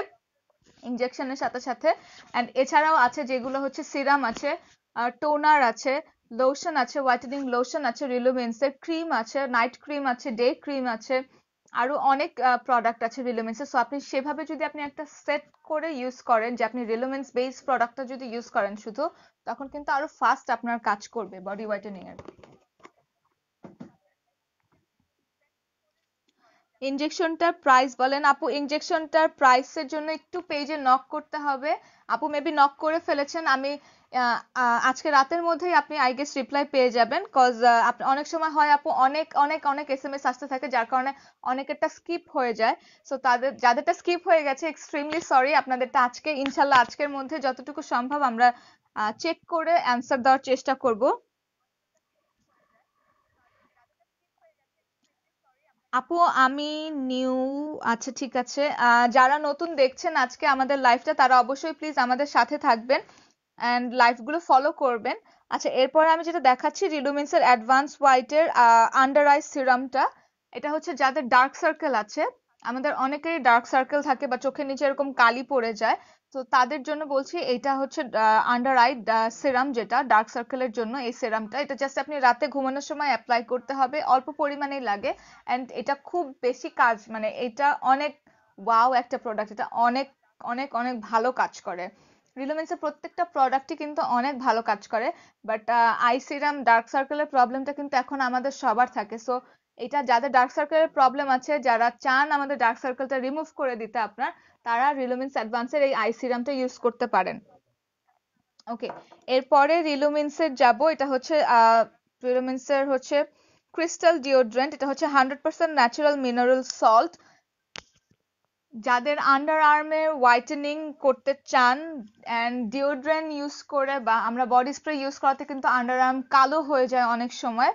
ইনজেকশনের সাথে সাথে অ্যান্ড এছাড়াও আছে যেগুলো হচ্ছে সিরাম আছে টোনার আছে লোশন আছে হোয়াইটেনিং লোশন আছে রিলুমিন্সের ক্রিম আছে নাইট ক্রিম আছে ডে ক্রিম আছে আরো অনেক প্রোডাক্ট আছে রিলুমেন্সের সো আপনি সেভাবে যদি আপনি একটা সেট করে ইউজ করেন যে আপনি রিলুমেন্স বেস প্রোডাক্টটা যদি ইউজ করেন শুধু তখন কিন্তু আরো ফাস্ট আপনার কাজ করবে বডি হোয়াইটেনিং এর ইনজেকশনটার প্রাইস বলেন আপু ইনজেকশনটার প্রাইসের জন্য একটু পেজে নক করতে হবে আপু মেবি নক করে ফেলেছেন আমি আজকে রাতের মধ্যেই আপনি আই গেস রিপ্লাই পেয়ে যাবেন কজ অনেক সময় হয় আপু অনেক অনেক অনেক এস এম এস আসতে থাকে যার কারণে অনেকেরটা স্কিপ হয়ে যায় সো তাদের যাদেরটা স্কিপ হয়ে গেছে এক্সট্রিমলি সরি আপনাদেরটা আজকে ইনশাল্লাহ আজকের মধ্যে যতটুকু সম্ভব আমরা চেক করে অ্যান্সার দেওয়ার চেষ্টা করব আপু আমি নিউ আচ্ছা ঠিক আছে যারা নতুন দেখছেন আজকে আমাদের লাইফটা তারা অবশ্যই প্লিজ আমাদের সাথে থাকবেন অ্যান্ড লাইফগুলো ফলো করবেন আচ্ছা এরপর আমি যেটা দেখাচ্ছি রিলুমিন্সের অ্যাডভান্স হোয়াইটের আন্ডার আই সিরামটা এটা হচ্ছে যাদের ডার্ক সার্কেল আছে আমাদের অনেকেরই ডার্ক সার্কেল থাকে বা চোখের নিচে এরকম কালি পড়ে যায় তো তাদের জন্য বলছি এটা হচ্ছে আন্ডার আই সেরাম যেটা ডার্ক সার্কেলের জন্য এই সেরামটা এটা জাস্ট আপনি রাতে ঘুমানোর সময় অ্যাপ্লাই করতে হবে অল্প পরিমাণেই লাগে অ্যান্ড এটা খুব বেশি কাজ মানে এটা অনেক ওয়াও একটা প্রোডাক্ট এটা অনেক অনেক অনেক ভালো কাজ করে রিলোমেন্সের প্রত্যেকটা প্রোডাক্টই কিন্তু অনেক ভালো কাজ করে বাট আই সিরাম ডার্ক সার্কেলের প্রবলেমটা কিন্তু এখন আমাদের সবার থাকে সো এটা যাদের ডার্ক সার্কেলের প্রবলেম আছে যারা চান আমাদের ডার্ক সার্কেলটা রিমুভ করে দিতে আপনার তারা রিলুমিন্স অ্যাডভান্সের এই আই সিরামটা ইউজ করতে পারেন ওকে এরপরে রিলুমিন্সের যাব এটা হচ্ছে রিলুমিন্সের হচ্ছে ক্রিস্টাল ডিওড্রেন্ট এটা হচ্ছে hundred percent natural mineral salt যাদের আন্ডার আর্মে হোয়াইটেনিং করতে চান অ্যান্ড ডিওড্রেন্ট ইউজ করে বা আমরা বডি স্প্রে ইউজ করাতে কিন্তু আন্ডার আর্ম কালো হয়ে যায় অনেক সময়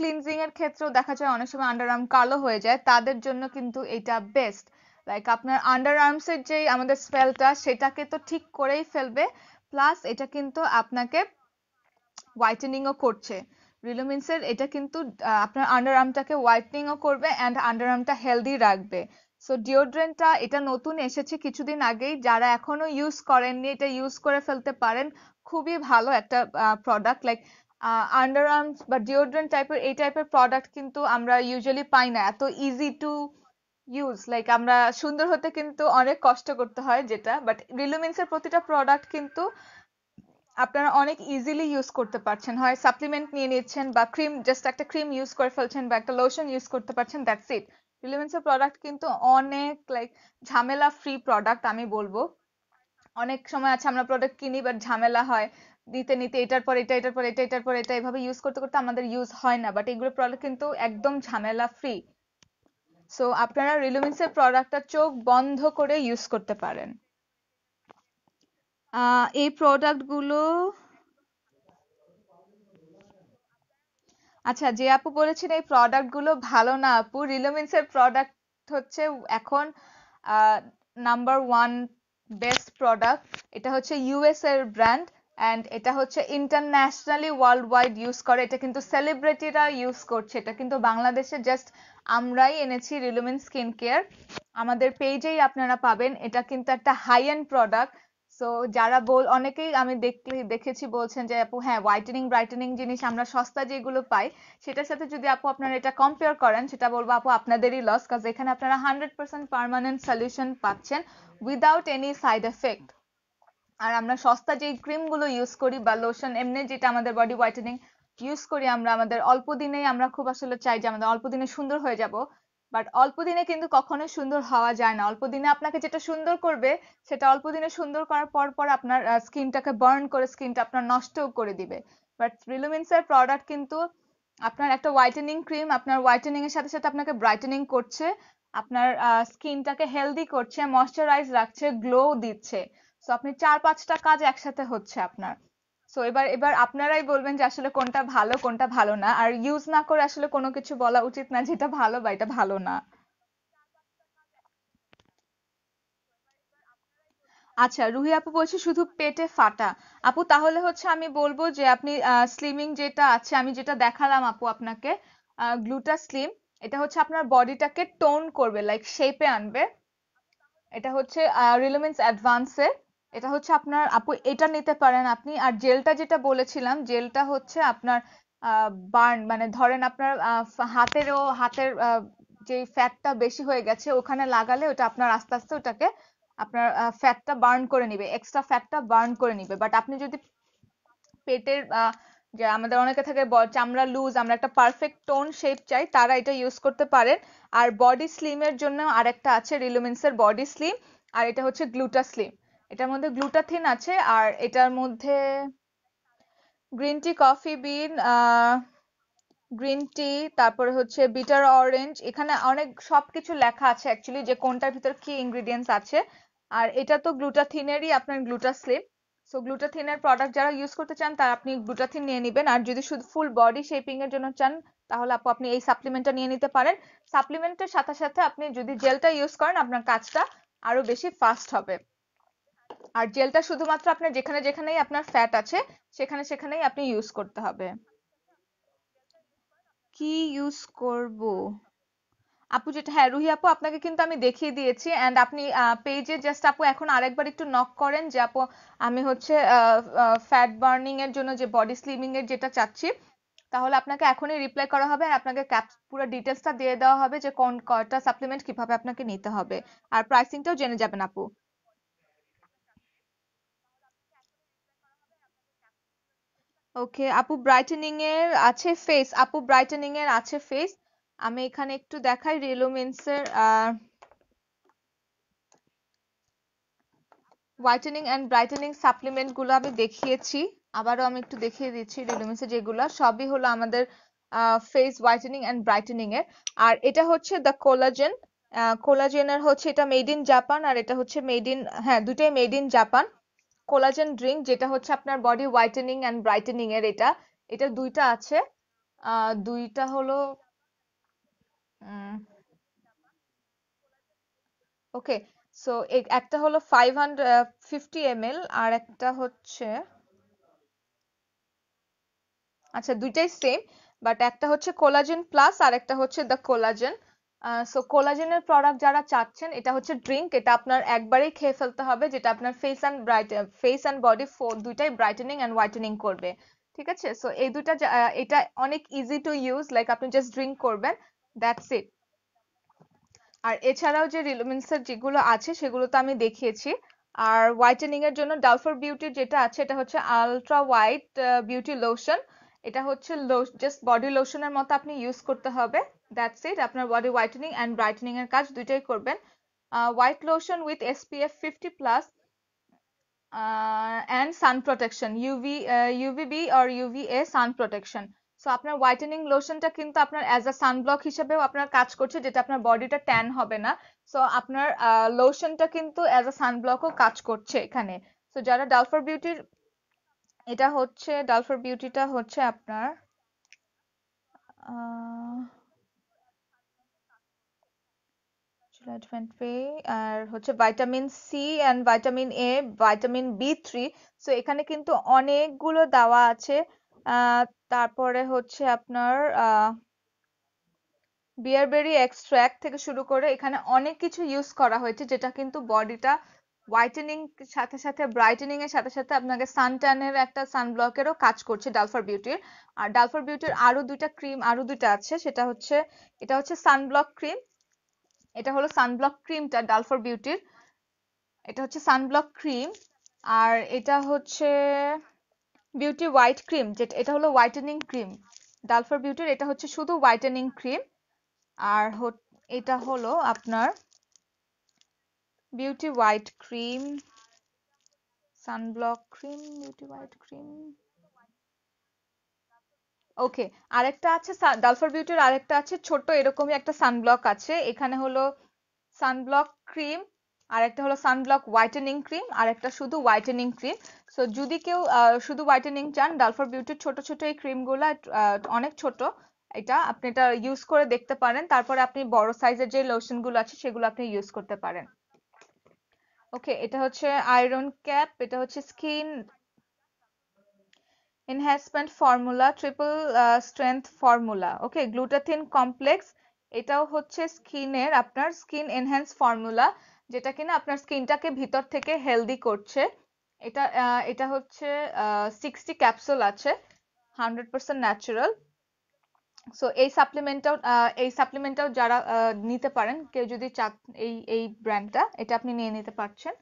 ক্লিনজিং এর ক্ষেত্রেও দেখা যায় অনেক সময় আন্ডার আর্ম কালো হয়ে যায় তাদের জন্য কিন্তু এটা বেস্ট লাইক আপনার আন্ডার এর যেই আমাদের স্পেলটা সেটাকে তো ঠিক করেই ফেলবে প্লাস এটা কিন্তু আপনাকে হোয়াইটেনিংও করছে রিলুমিনসের এটা কিন্তু আপনার আন্ডার আর্মটাকে হোয়াইটনিংও করবে অ্যান্ড আন্ডার আর্মটা হেলদি রাখবে সো ডিওড্রেন্টটা এটা নতুন এসেছে কিছুদিন আগেই যারা এখনো ইউজ করেননি এটা ইউজ করে ফেলতে পারেন খুবই ভালো একটা প্রোডাক্ট লাইক আন্ডার বা ডিওড্রেন্ট টাইপের এই টাইপের প্রোডাক্ট কিন্তু আমরা ইউজুয়ালি পাই না এত ইজি টু ইউজ লাইক আমরা সুন্দর হতে কিন্তু অনেক কষ্ট করতে হয় যেটা বাট রিলুমিন্সের প্রতিটা প্রোডাক্ট কিন্তু আপনারা অনেক ইজিলি ইউজ করতে পারছেন হয় সাপ্লিমেন্ট নিয়ে নিচ্ছেন বা ক্রিম জাস্ট একটা ক্রিম ইউজ করে ফেলছেন বা একটা লোশন ইউজ করতে পারছেন দ্যাটস ইট রিলুমিন্সের প্রোডাক্ট কিন্তু অনেক লাইক ঝামেলা ফ্রি প্রোডাক্ট আমি বলবো অনেক সময় আছে আমরা প্রোডাক্ট কিনি বাট ঝামেলা হয় নিতে নিতে এটার পর এটা এটার পর এটা এটার পর এটা এভাবে ইউজ করতে করতে আমাদের ইউজ হয় না বাট এগুলো প্রোডাক্ট কিন্তু একদম ঝামেলা ফ্রি সো আপনারা রিলুমিন্স রিলুমিন্সের প্রোডাক্টটা চোখ বন্ধ করে ইউজ করতে পারেন এই প্রোডাক্ট গুলো আচ্ছা যে আপু বলেছেন এই প্রোডাক্ট গুলো ভালো না আপু রিলুমিন্স এর প্রোডাক্ট হচ্ছে এখন নাম্বার ওয়ান বেস্ট প্রোডাক্ট এটা হচ্ছে ইউএস এর ব্র্যান্ড অ্যান্ড এটা হচ্ছে ইন্টারন্যাশনালি ওয়ার্ল্ড ওয়াইড ইউজ করে এটা কিন্তু সেলিব্রিটিরা ইউজ করছে এটা কিন্তু বাংলাদেশে জাস্ট আমরাই এনেছি রিলুমিন স্কিন কেয়ার আমাদের পেজেই আপনারা পাবেন এটা কিন্তু একটা হাই এন্ড প্রোডাক্ট সো যারা বল অনেকেই আমি দেখেছি বলছেন যে আপু হ্যাঁ হোয়াইটেনিং ব্রাইটেনিং জিনিস আমরা সস্তা যেগুলো পাই সেটার সাথে যদি আপু আপনারা এটা কম্পেয়ার করেন সেটা বলবো আপু আপনাদেরই লস কাজ এখানে আপনারা হান্ড্রেড পার্সেন্ট পারমানেন্ট সলিউশন পাচ্ছেন উইদাউট এনি সাইড এফেক্ট আর আমরা সস্তা যে ক্রিম গুলো ইউজ করি বা লোশন এমনি যেটা আমাদের বডি হোয়াইটেনিং ইউজ করি আমরা আমাদের অল্প দিনেই আমরা খুব আসলে চাই যে আমাদের অল্প দিনে সুন্দর হয়ে যাব বাট অল্প দিনে কিন্তু কখনো সুন্দর হওয়া যায় না অল্প দিনে আপনাকে যেটা সুন্দর করবে সেটা অল্প দিনে সুন্দর করার পর পর আপনার স্কিনটাকে বার্ন করে স্কিনটা আপনার নষ্ট করে দিবে বাট রিলুমিন্সের প্রোডাক্ট কিন্তু আপনার একটা হোয়াইটেনিং ক্রিম আপনার হোয়াইটেনিং এর সাথে সাথে আপনাকে ব্রাইটেনিং করছে আপনার স্কিনটাকে হেলদি করছে ময়শ্চারাইজ রাখছে গ্লো দিচ্ছে সো আপনি চার পাঁচটা কাজ একসাথে হচ্ছে আপনার সো এবার এবার আপনারাই বলবেন যে আসলে কোনটা ভালো কোনটা ভালো না আর ইউজ না করে আসলে কোনো কিছু বলা উচিত না যেটা ভালো বা এটা ভালো না আচ্ছা রুহি আপু বলছে শুধু পেটে ফাটা আপু তাহলে হচ্ছে আমি বলবো যে আপনি স্লিমিং যেটা আছে আমি যেটা দেখালাম আপু আপনাকে গ্লুটা স্লিম এটা হচ্ছে আপনার বডিটাকে টোন করবে লাইক শেপে আনবে এটা হচ্ছে রিলোমেন্স অ্যাডভান্সের এটা হচ্ছে আপনার আপু এটা নিতে পারেন আপনি আর জেলটা যেটা বলেছিলাম জেলটা হচ্ছে আপনার বার্ন মানে ধরেন আপনার হাতেরও হাতের যে ফ্যাটটা বেশি হয়ে গেছে ওখানে লাগালে ওটা আপনার আস্তে আস্তে ওটাকে আপনার ফ্যাটটা বার্ন করে নিবে এক্সট্রা ফ্যাটটা বার্ন করে নিবে বাট আপনি যদি পেটের যে আমাদের অনেকে থাকে চামড়া লুজ আমরা একটা পারফেক্ট টোন শেপ চাই তারা এটা ইউজ করতে পারেন আর বডি স্লিমের জন্য আরেকটা আছে রিলুমিন্সের বডি স্লিম আর এটা হচ্ছে গ্লুটা স্লিম এটার মধ্যে গ্লুটাথিন আছে আর এটার মধ্যে green tea coffee bean green tea তারপরে হচ্ছে বিটার অরেঞ্জ এখানে অনেক সবকিছু লেখা আছে অ্যাকচুয়ালি যে কোনটার ভিতর কি ইনগ্রিডিয়েন্টস আছে আর এটা তো গ্লুটাথিনেরই আপনার গ্লুটাসলিম সো গ্লুটাথিনের প্রোডাক্ট যারা ইউজ করতে চান তারা আপনি গ্লুটাথিন নিয়ে নেবেন আর যদি শুধু ফুল বডি শেপিং এর জন্য চান তাহলে আপু আপনি এই সাপ্লিমেন্টটা নিয়ে নিতে পারেন সাপ্লিমেন্টের সাথে সাথে আপনি যদি জেলটা ইউজ করেন আপনার কাজটা আরো বেশি ফাস্ট হবে আর জেলটা শুধুমাত্র আপনার যেখানে যেখানেই আপনার ফ্যাট আছে সেখানে সেখানেই আপনি ইউজ করতে হবে কি ইউজ করব আপু যেটা হ্যাঁ রুহি আপু আপনাকে কিন্তু আমি দেখিয়ে দিয়েছি অ্যান্ড আপনি পেজে জাস্ট আপু এখন আরেকবার একটু নক করেন যে আপু আমি হচ্ছে ফ্যাট বার্নিং এর জন্য যে বডি স্লিমিং এর যেটা চাচ্ছি তাহলে আপনাকে এখনই রিপ্লাই করা হবে আর আপনাকে ক্যাপ পুরো ডিটেলসটা দিয়ে দেওয়া হবে যে কোন কয়টা সাপ্লিমেন্ট কিভাবে আপনাকে নিতে হবে আর প্রাইসিংটাও জেনে যাবেন আপু ওকে আপু ব্রাইটেনিং এর আছে ফেস আপু ব্রাইটেনিং এর আছে ফেস আমি এখানে একটু দেখাই রেলোমেন্সের হোয়াইটেনিং অ্যান্ড ব্রাইটেনিং সাপ্লিমেন্ট গুলো আমি দেখিয়েছি আবারও আমি একটু দেখিয়ে দিচ্ছি রেলোমেন্সের যেগুলো সবই হলো আমাদের ফেস হোয়াইটেনিং অ্যান্ড ব্রাইটেনিং এর আর এটা হচ্ছে দ্য কোলাজেন কোলাজেনের হচ্ছে এটা মেড ইন জাপান আর এটা হচ্ছে মেড ইন হ্যাঁ দুটাই made in Japan collagen drink যেটা হচ্ছে আপনার বডি হোয়াইটেনিং অ্যান্ড ব্রাইটেনিং এর এটা এটা দুইটা আছে দুইটা হলো ওকে সো একটা হলো ফাইভ হান্ড্রেড আর একটা হচ্ছে আচ্ছা দুইটাই সেম বাট একটা হচ্ছে কোলাজেন প্লাস আর একটা হচ্ছে দ্য কোলাজেন সো কোলাজেনের প্রোডাক্ট যারা চাচ্ছেন এটা হচ্ছে ড্রিঙ্ক এটা আপনার একবারেই খেয়ে ফেলতে হবে যেটা আপনার face and bright face and body দুইটাই ব্রাইটেনিং অ্যান্ড হোয়াইটেনিং করবে ঠিক আছে সো এই দুটা এটা অনেক ইজি টু ইউজ লাইক আপনি জাস্ট ড্রিঙ্ক করবেন দ্যাটস ইট আর এছাড়াও যে রিলুমিন্সের যেগুলো আছে সেগুলো তো আমি দেখিয়েছি আর হোয়াইটেনিং এর জন্য ডালফোর বিউটির যেটা আছে এটা হচ্ছে আলট্রা হোয়াইট বিউটি লোশন এটা হচ্ছে জাস্ট বডি লোশনের মতো আপনি ইউজ করতে হবে দ্যাটস ইট আপনার বডি হোয়াইটনিং অ্যান্ড ব্রাইটেনিং এর কাজ দুইটাই করবেন white lotion with SPF fifty plus and sun protection UV UVB or UVA sun protection so আপনার হোয়াইটেনিং লোশনটা কিন্তু আপনার অ্যাজ আ সানব্লক হিসেবেও আপনার কাজ করছে যেটা আপনার বডিটা ট্যান হবে না সো আপনার লোশনটা কিন্তু অ্যাজ আ সানব্লকও কাজ করছে এখানে সো যারা ডালফার বিউটির এটা হচ্ছে ডাল ফর বিউটিটা হচ্ছে আপনার আর হচ্ছে vitamin C and vitamin A vitamin B three so এখানে কিন্তু অনেকগুলো দেওয়া আছে তারপরে হচ্ছে আপনার বিয়ারবেরি এক্সট্র্যাক্ট থেকে শুরু করে এখানে অনেক কিছু ইউজ করা হয়েছে যেটা কিন্তু বডিটা হোয়াইটেনিং সাথে সাথে ব্রাইটেনিং এর সাথে সাথে আপনাকে সানটানের একটা সানব্লকেরও কাজ করছে ডালফার বিউটির আর ডালফার বিউটির আরো দুইটা ক্রিম আরো দুইটা আছে সেটা হচ্ছে এটা হচ্ছে সানব্লক ক্রিম এটা হলো সানব্লক ক্রিমটা ডালফার বিউটির এটা হচ্ছে সানব্লক ক্রিম আর এটা হচ্ছে বিউটি হোয়াইট ক্রিম যেটা এটা হলো হোয়াইটেনিং ক্রিম ডালফার বিউটির এটা হচ্ছে শুধু হোয়াইটেনিং ক্রিম আর এটা হলো আপনার beauty white cream sunblock cream beauty white cream okay আরেকটা আছে ডালফার বিউটির আরেকটা আছে ছোট এরকমই একটা সানব্লক আছে এখানে হলো সানব্লক ক্রিম আর একটা হলো সানব্লক হোয়াইটেনিং ক্রিম আর একটা শুধু হোয়াইটেনিং ক্রিম সো যদি কেউ শুধু হোয়াইটেনিং চান ডালফার বিউটির ছোট ছোট এই ক্রিমগুলো অনেক ছোট এটা আপনি এটা ইউজ করে দেখতে পারেন তারপরে আপনি বড় সাইজের যে লোশনগুলো আছে সেগুলো আপনি ইউজ করতে পারেন ওকে এটা হচ্ছে আয়রন ক্যাপ এটা হচ্ছে skin enhancement formula triple strength formula okay glutathione complex এটাও হচ্ছে স্কিনের আপনার স্কিন এনহ্যান্স ফর্মুলা যেটা কিনা আপনার স্কিনটাকে ভিতর থেকে হেলদি করছে এটা এটা হচ্ছে সিক্সটি ক্যাপসুল আছে হান্ড্রেড পার্সেন্ট ন্যাচারাল সো এই সাপ্লিমেন্টটাও এই সাপ্লিমেন্টটাও যারা নিতে পারেন কেউ যদি চাক এই এই ব্র্যান্ডটা এটা আপনি নিয়ে নিতে পারছেন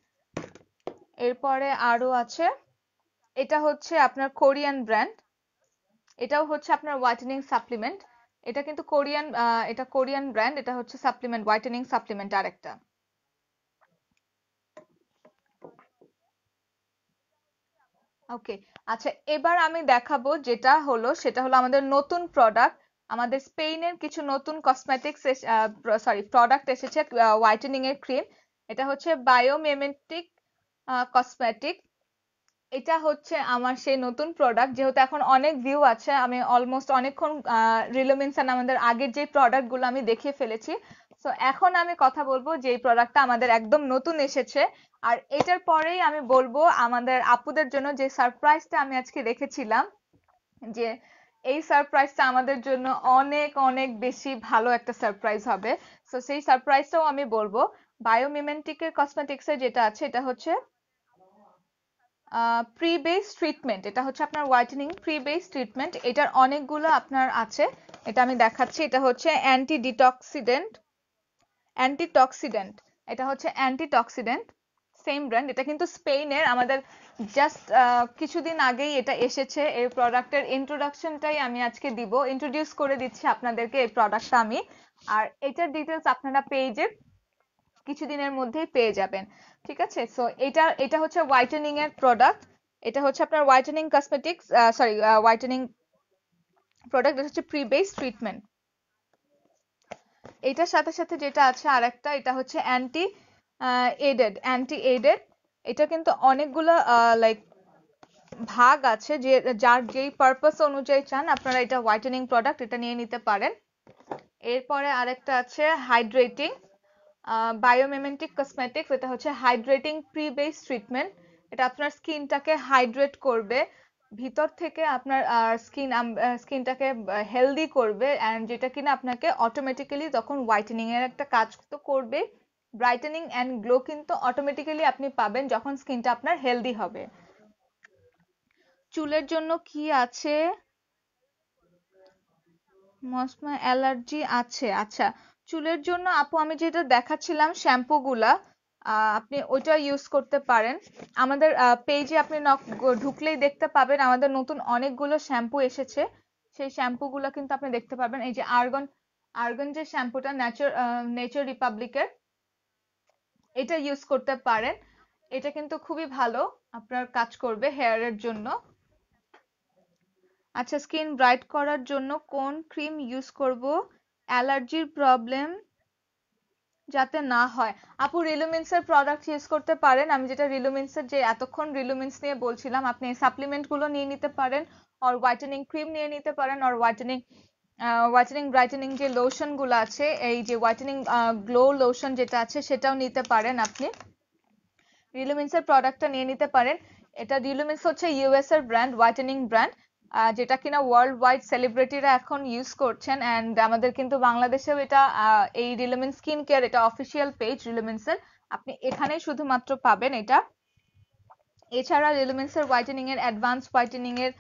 এরপরে আরও আছে এটা হচ্ছে আপনার কোরিয়ান ব্র্যান্ড এটাও হচ্ছে আপনার হোয়াইটেনিং সাপ্লিমেন্ট এটা কিন্তু কোরিয়ান এটা কোরিয়ান ব্র্যান্ড এটা হচ্ছে সাপ্লিমেন্ট হোয়াইটেনিং সাপ্লিমেন্ট আরেকটা ওকে আচ্ছা এবার আমি দেখাবো যেটা হলো সেটা হলো আমাদের নতুন প্রোডাক্ট আমাদের স্পেনের কিছু নতুন কসমেটিক্স সরি প্রোডাক্ট এসেছে হোয়াইটেনিং এর ক্রিম এটা হচ্ছে বায়োমেমেটিক কসমেটিক এটা হচ্ছে আমার সেই নতুন প্রোডাক্ট যেহেতু এখন অনেক ভিউ আছে আমি অলমোস্ট অনেকক্ষণ রিলোমিনসান আমাদের আগের যে প্রোডাক্টগুলো আমি দেখিয়ে ফেলেছি সো এখন আমি কথা বলবো যে এই প্রোডাক্টটা আমাদের একদম নতুন এসেছে আর এটার পরেই আমি বলবো আমাদের আপুদের জন্য যে সারপ্রাইজটা আমি আজকে রেখেছিলাম যে এই সারপ্রাইজটা আমাদের জন্য অনেক অনেক বেশি ভালো একটা সারপ্রাইজ হবে সো সেই সারপ্রাইজটাও আমি বলবো বায়োমিমেন্টিকের কসমেটিক্সের যেটা আছে এটা হচ্ছে প্রি বেস ট্রিটমেন্ট এটা হচ্ছে আপনার হোয়াইটেনিং প্রি বেস ট্রিটমেন্ট এটার অনেকগুলো আপনার আছে এটা আমি দেখাচ্ছি এটা হচ্ছে অ্যান্টি ডিটক্সিডেন্ট অ্যান্টিটক্সিডেন্ট এটা হচ্ছে অ্যান্টিটক্সিডেন্ট সেম ব্র্যান্ড এটা কিন্তু স্পেনের আমাদের জাস্ট uh, কিছুদিন আগেই এটা এসেছে এই প্রোডাক্টের ইন্ট্রোডাকশনটাই আমি আজকে দিব ইন্ট্রোডিউস করে দিচ্ছি আপনাদেরকে এই প্রোডাক্টটা আমি আর এটার ডিটেলস আপনারা পেয়ে যে কিছুদিনের মধ্যেই পেয়ে যাবেন ঠিক আছে সো এটা এটা হচ্ছে হোয়াইটেনিং এর প্রোডাক্ট এটা হচ্ছে আপনার whitening cosmetics sorry whitening product এটা হচ্ছে প্রি বেস ট্রিটমেন্ট এটার সাথে সাথে যেটা আছে আরেকটা এটা হচ্ছে অ্যান্টি এডেড অ্যান্টি এডেড এটা কিন্তু অনেকগুলো লাইক ভাগ আছে যে যার যেই পারপাস অনুযায়ী চান আপনারা এটা হোয়াইটেনিং প্রোডাক্ট এটা নিয়ে নিতে পারেন এরপরে আরেকটা আছে হাইড্রেটিং বায়োমেমেন্টিক কসমেটিক্স এটা হচ্ছে হাইড্রেটিং প্রি বেস ট্রিটমেন্ট এটা আপনার স্কিনটাকে হাইড্রেট করবে ভিতর থেকে আপনার স্কিন স্কিনটাকে হেলদি করবে অ্যান্ড যেটা কিনা আপনাকে অটোমেটিক্যালি তখন হোয়াইটেনিং এর একটা কাজ তো করবে ব্রাইটেনিং অ্যান্ড গ্লো কিন্তু অটোমেটিক্যালি আপনি পাবেন যখন স্কিনটা আপনার হেলদি হবে চুলের জন্য কি আছে মসমা অ্যালার্জি আছে আচ্ছা চুলের জন্য আপু আমি যেটা দেখাচ্ছিলাম শ্যাম্পু গুলা আপনি ওইটা ইউজ করতে পারেন আমাদের পেজে আপনি ঢুকলেই দেখতে পাবেন আমাদের নতুন অনেকগুলো শ্যাম্পু এসেছে সেই শ্যাম্পুগুলো কিন্তু আপনি দেখতে পাবেন এই যে আর্গন আর্গন যে শ্যাম্পুটা ন্যাচার নেচার রিপাবলিকের এটা ইউজ করতে পারেন এটা কিন্তু খুবই ভালো আপনার কাজ করবে হেয়ার এর জন্য আচ্ছা স্কিন ব্রাইট করার জন্য কোন ক্রিম ইউজ করব অ্যালার্জির প্রবলেম যাতে না হয় আপু রিলুমিন্সের প্রোডাক্ট ইউজ করতে পারেন আমি যেটা রিলুমিন্সের যে এতক্ষণ রিলুমিন্স নিয়ে বলছিলাম আপনি সাপ্লিমেন্টগুলো নিয়ে নিতে পারেন অর হোয়াইটেনিং ক্রিম নিয়ে নিতে পারেন অর হোয়াইটেনিং হোয়াইটেনিং ব্রাইটেনিং যে লোশনগুলো আছে এই যে হোয়াইটেনিং গ্লো লোশন যেটা আছে সেটাও নিতে পারেন আপনি রিলুমিন্সের প্রোডাক্টটা নিয়ে নিতে পারেন এটা রিলুমিন্স হচ্ছে ইউএস এর ব্র্যান্ড হোয়াইটেনিং ব্র্যান্ড যেটা কিনা ওয়ার্ল্ড ওয়াইড সেলিব্রিটিরা এখন ইউজ করছেন অ্যান্ড আমাদের কিন্তু বাংলাদেশেও এটা এই রিলুমিন স্কিন কেয়ার এটা অফিসিয়াল পেজ রিলুমিন্সের আপনি এখানেই শুধুমাত্র পাবেন এটা এছাড়া রিলুমিন্সের হোয়াইটেনিং এর অ্যাডভান্স হোয়াইটেনিং এর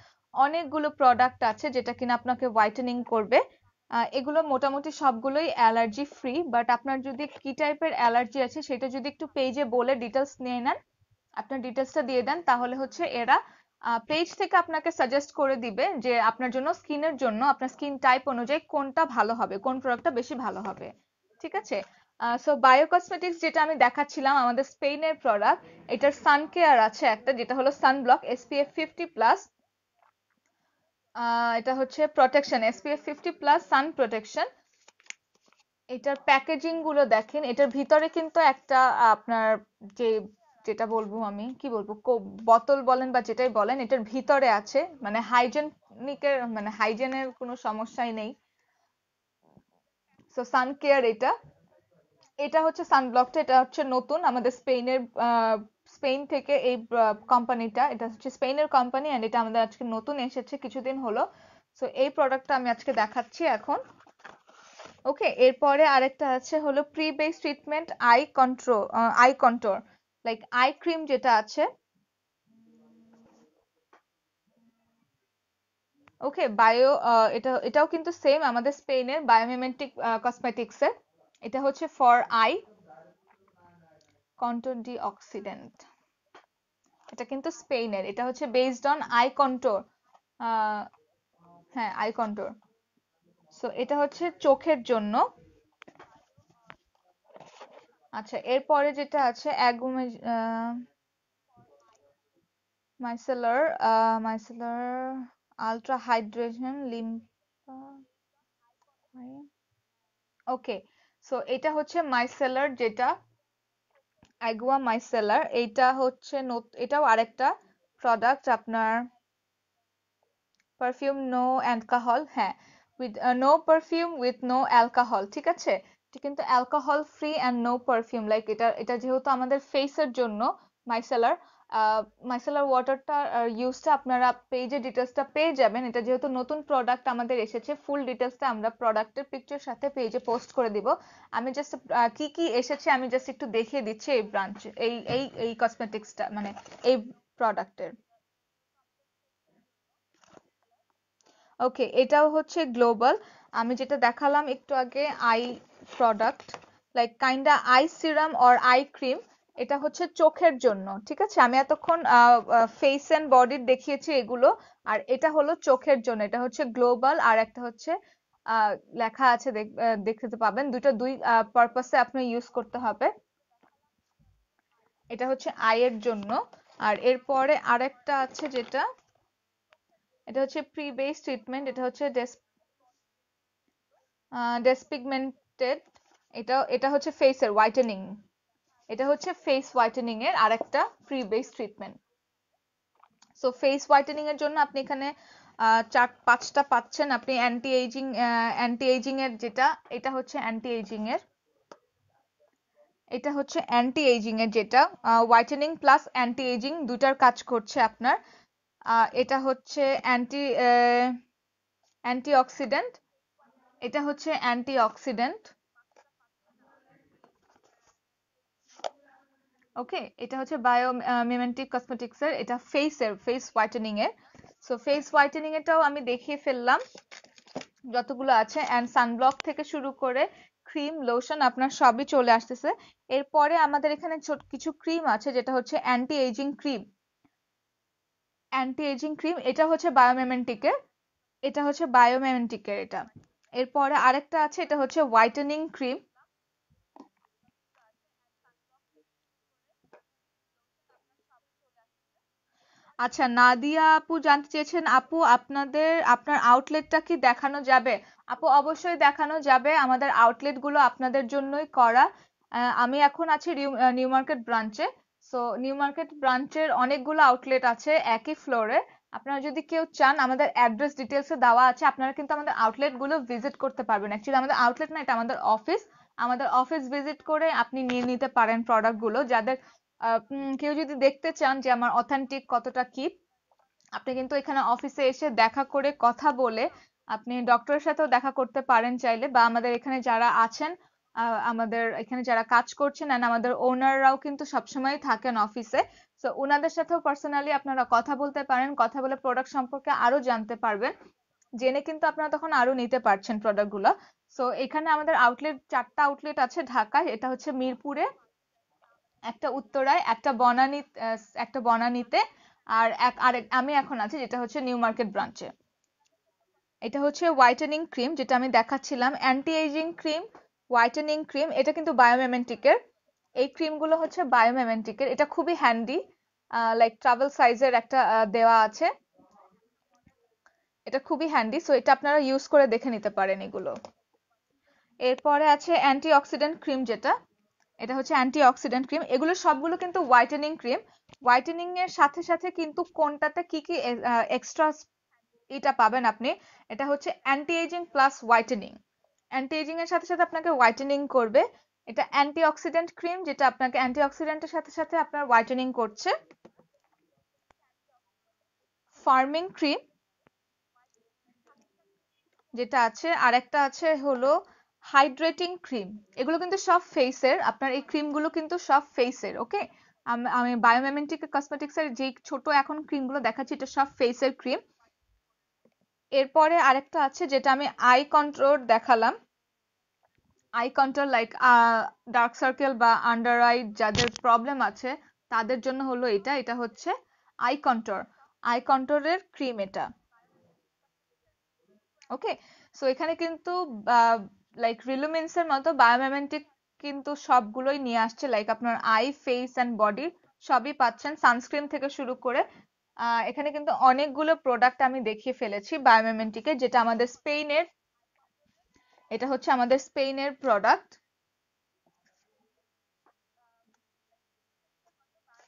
অনেকগুলো প্রোডাক্ট আছে যেটা কিনা আপনাকে হোয়াইটেনিং করবে এগুলো মোটামুটি সবগুলোই অ্যালার্জি ফ্রি বাট আপনার যদি কি টাইপের অ্যালার্জি আছে সেটা যদি একটু পেজে বলে ডিটেলস নিয়ে নেন আপনার ডিটেলসটা দিয়ে দেন তাহলে হচ্ছে এরা পেজ থেকে আপনাকে সাজেস্ট করে দিবে যে আপনার জন্য স্কিনের জন্য আপনার স্কিন টাইপ অনুযায়ী কোনটা ভালো হবে কোন প্রোডাক্টটা বেশি ভালো হবে ঠিক আছে সো বায়ো কসমেটিক্স যেটা আমি দেখাচ্ছিলাম আমাদের স্পেনের প্রোডাক্ট এটার সান কেয়ার আছে একটা যেটা হলো সানব্লক এসপিএফ ফিফটি প্লাস এটা হচ্ছে protection SPF fifty plus sun protection এটার প্যাকেজিং গুলো দেখেন এটার ভিতরে কিন্তু একটা আপনার যে যেটা বলবো আমি কি বলবো বোতল বলেন বা যেটাই বলেন এটার ভিতরে আছে মানে হাইজেনিকের মানে হাইজেনের কোনো সমস্যাই নেই সো সান কেয়ার এটা এটা হচ্ছে সানব্লকটা এটা হচ্ছে নতুন আমাদের স্পেনের স্পেন থেকে এই কোম্পানিটা এটা হচ্ছে স্পেনের কোম্পানি এন্ড এটা আমাদের আজকে নতুন এসেছে কিছুদিন হলো সো এই প্রোডাক্টটা আমি আজকে দেখাচ্ছি এখন ওকে এরপরে আরেকটা আছে হলো pre base treatment eye control eye control like eye cream যেটা আছে ওকে বায়ো এটা এটাও কিন্তু সেম আমাদের স্পেনের বায়োমিমেটিক কসমেটিক্সের এটা হচ্ছে ফর আই কন্ট্রোল অক্সিডেন্ট এটা কিন্তু স্পেনের এটা হচ্ছে বেসড অন আই কন্টোর হ্যাঁ আই কন্টোর সো এটা হচ্ছে চোখের জন্য আচ্ছা এরপরে যেটা আছে অ্যাগুমে মাইসেলার মাইসেলার আলট্রা হাইড্রেশন লিম্পা ওকে সো এটা হচ্ছে মাইসেলার যেটা অ্যাগুয়া মাইসেলার এটা হচ্ছে এটাও আরেকটা প্রোডাক্ট আপনার পারফিউম নো অ্যালকোহল হ্যাঁ with no perfume with no alcohol ঠিক আছে কিন্তু alcohol free and no perfume like এটা এটা যেহেতু আমাদের ফেসের জন্য মাইসেলার মাইসেলার ওয়াটারটা ইউজটা আপনারা পেজে ডিটেলসটা পেয়ে যাবেন এটা যেহেতু নতুন প্রোডাক্ট আমাদের এসেছে ফুল ডিটেলসটা আমরা প্রোডাক্টের পিকচার সাথে পেজে পোস্ট করে দিব আমি জাস্ট কি কি এসেছে আমি জাস্ট একটু দেখিয়ে দিচ্ছি এই ব্রাঞ্চ এই এই এই কসমেটিক্সটা মানে এই প্রোডাক্টের ওকে এটাও হচ্ছে গ্লোবাল আমি যেটা দেখালাম একটু আগে eye product like kinda eye serum or eye cream এটা হচ্ছে চোখের জন্য ঠিক আছে আমি এতক্ষণ ফেস এন্ড বডির দেখিয়েছি এগুলো আর এটা হলো চোখের জন্য এটা হচ্ছে গ্লোবাল আর একটা হচ্ছে লেখা আছে দেখতে পাবেন দুটো দুই পারপাসে আপনি ইউজ করতে হবে এটা হচ্ছে আয়ের জন্য আর এরপরে আরেকটা আছে যেটা এটা হচ্ছে প্রি বেস ট্রিটমেন্ট এটা হচ্ছে ডেসপিগমেন্টেড এটা এটা হচ্ছে ফেসের হোয়াইটেনিং এটা হচ্ছে ফেস হোয়াইটেনিং এর আরেকটা free base treatment so face whitening এর জন্য আপনি এখানে চার পাঁচটা পাচ্ছেন আপনি অ্যান্টি এজিং অ্যান্টি এজিং এর যেটা এটা হচ্ছে অ্যান্টি এজিং এর এটা হচ্ছে অ্যান্টি এজিং এর যেটা হোয়াইটেনিং প্লাস অ্যান্টি এজিং দুটার কাজ করছে আপনার এটা হচ্ছে অ্যান্টি অ্যান্টি অক্সিডেন্ট এটা হচ্ছে অ্যান্টি অক্সিডেন্ট ওকে এটা হচ্ছে বায়ো মিমেন্টিক কসমেটিক্স এর এটা ফেস এর ফেস হোয়াইটেনিং এর সো ফেস হোয়াইটেনিং এটাও আমি দেখিয়ে ফেললাম যতগুলো আছে অ্যান্ড সানব্লক থেকে শুরু করে ক্রিম লোশন আপনার সবই চলে আসতেছে এরপরে আমাদের এখানে কিছু ক্রিম আছে যেটা হচ্ছে anti aging cream anti aging cream এটা হচ্ছে বায়োমেমেন্টিকের এটা হচ্ছে বায়োমেমেন্টিকের এটা এরপরে আরেকটা আছে এটা হচ্ছে হোয়াইটেনিং ক্রিম আচ্ছা নাদিয়া আপু জানতে চেয়েছেন আপু আপনাদের আপনার আউটলেটটা কি দেখানো যাবে আপু অবশ্যই দেখানো যাবে আমাদের আউটলেট গুলো আপনাদের জন্যই করা আমি এখন আছি নিউ মার্কেট ব্রাঞ্চে সো নিউ মার্কেট ব্রাঞ্চের অনেকগুলো আউটলেট আছে একই ফ্লোরে আপনারা যদি কেউ চান আমাদের অ্যাড্রেস ডিটেলসে দেওয়া আছে আপনারা কিন্তু আমাদের আউটলেট গুলো ভিজিট করতে পারবেন অ্যাকচুয়ালি আমাদের আউটলেট না এটা আমাদের অফিস আমাদের অফিস ভিজিট করে আপনি নিয়ে নিতে পারেন প্রোডাক্ট গুলো যাদের কেউ যদি দেখতে চান যে আমার অথেন্টিক কতটা কি আপনি কিন্তু এখানে অফিসে এসে দেখা করে কথা বলে আপনি ডক্টরের সাথেও দেখা করতে পারেন চাইলে বা আমাদের এখানে যারা আছেন আমাদের এখানে যারা কাজ করছেন এন্ড আমাদের ওনাররাও কিন্তু সবসময় থাকেন অফিসে সো ওনাদের সাথেও পার্সোনালি আপনারা কথা বলতে পারেন কথা বলে প্রোডাক্ট সম্পর্কে আরো জানতে পারবেন জেনে কিন্তু আপনারা তখন আরো নিতে পারছেন প্রোডাক্টগুলো সো এখানে আমাদের আউটলেট চারটা আউটলেট আছে ঢাকায় এটা হচ্ছে মিরপুরে একটা উত্তরায় একটা বনানী একটা বনানীতে আর এক আরেক আমি এখন আছি যেটা হচ্ছে নিউ মার্কেট ব্রাঞ্চে এটা হচ্ছে হোয়াইটেনিং ক্রিম যেটা আমি দেখাচ্ছিলাম anti aging cream whitening cream এটা কিন্তু বায়োমেমেন্টিকের এই ক্রিমগুলো হচ্ছে বায়োমেমেন্টিকের এটা খুবই হ্যান্ডি লাইক ট্রাভেল সাইজের একটা দেওয়া আছে এটা খুবই হ্যান্ডি সো এটা আপনারা ইউজ করে দেখে নিতে পারেন এগুলো এরপরে আছে অ্যান্টি অক্সিডেন্ট ক্রিম যেটা এটা হচ্ছে অ্যান্টি অক্সিডেন্ট ক্রিম এগুলো সবগুলো কিন্তু হোয়াইটেনিং ক্রিম হোয়াইটেনিং এর সাথে সাথে কিন্তু কোনটাতে কি কি এক্সট্রা এটা পাবেন আপনি এটা হচ্ছে anti aging plus whitening anti aging এর সাথে সাথে আপনাকে হোয়াইটেনিং করবে এটা অ্যান্টি অক্সিডেন্ট ক্রিম যেটা আপনাকে অ্যান্টি অক্সিডেন্টের সাথে সাথে আপনার হোয়াইটেনিং করছে ফার্মিং ক্রিম যেটা আছে আরেকটা আছে হলো হাইড্রেটিং ক্রিম এগুলো কিন্তু সব ফেসের আপনার এই ক্রিমগুলো কিন্তু সব ফেসের ওকে আমি বায়োমেমেন্টিক কসমেটিক্সের যে ছোট এখন ক্রিমগুলো দেখাচ্ছি এটা সব ফেসের ক্রিম এরপরে আরেকটা আছে যেটা আমি আই কন্ট্রোল দেখালাম eye control like dark circle বা আন্ডার আই যাদের প্রবলেম আছে তাদের জন্য হলো এটা এটা হচ্ছে আই কন্ট্রোল আই কন্ট্রোলের ক্রিম এটা ওকে সো এখানে কিন্তু লাইক এর মতো বায়োমেমেন্টিক কিন্তু সবগুলোই নিয়ে আসছে লাইক আপনার আই ফেস এন্ড বডি সবই পাচ্ছেন সানস্ক্রিন থেকে শুরু করে এখানে কিন্তু অনেকগুলো প্রোডাক্ট আমি দেখিয়ে ফেলেছি বায়োমেমেন্টিকে যেটা আমাদের স্পেনের এটা হচ্ছে আমাদের স্পেনের প্রোডাক্ট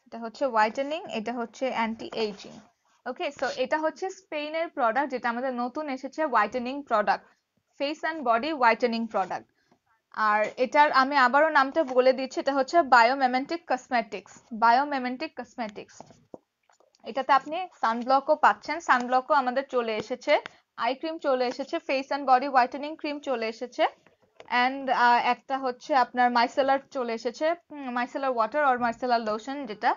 এটা হচ্ছে হোয়াইটেনিং এটা হচ্ছে অ্যান্টি এইজিং ওকে সো এটা হচ্ছে স্পেনের প্রোডাক্ট যেটা আমাদের নতুন এসেছে whitening product face and body whitening product আর এটার আমি আবারও নামটা বলে দিচ্ছি এটা হচ্ছে বায়োমেমেন্টিক কসমেটিক্স বায়োমেমেন্টিক কসমেটিক্স এটাতে আপনি সানব্লকও পাচ্ছেন সানব্লকও আমাদের চলে এসেছে আই ক্রিম চলে এসেছে face and body whitening cream চলে এসেছে অ্যান্ড একটা হচ্ছে আপনার মাইসেলার চলে এসেছে মাইসেলার ওয়াটার আর মাইসেলার লোশন যেটা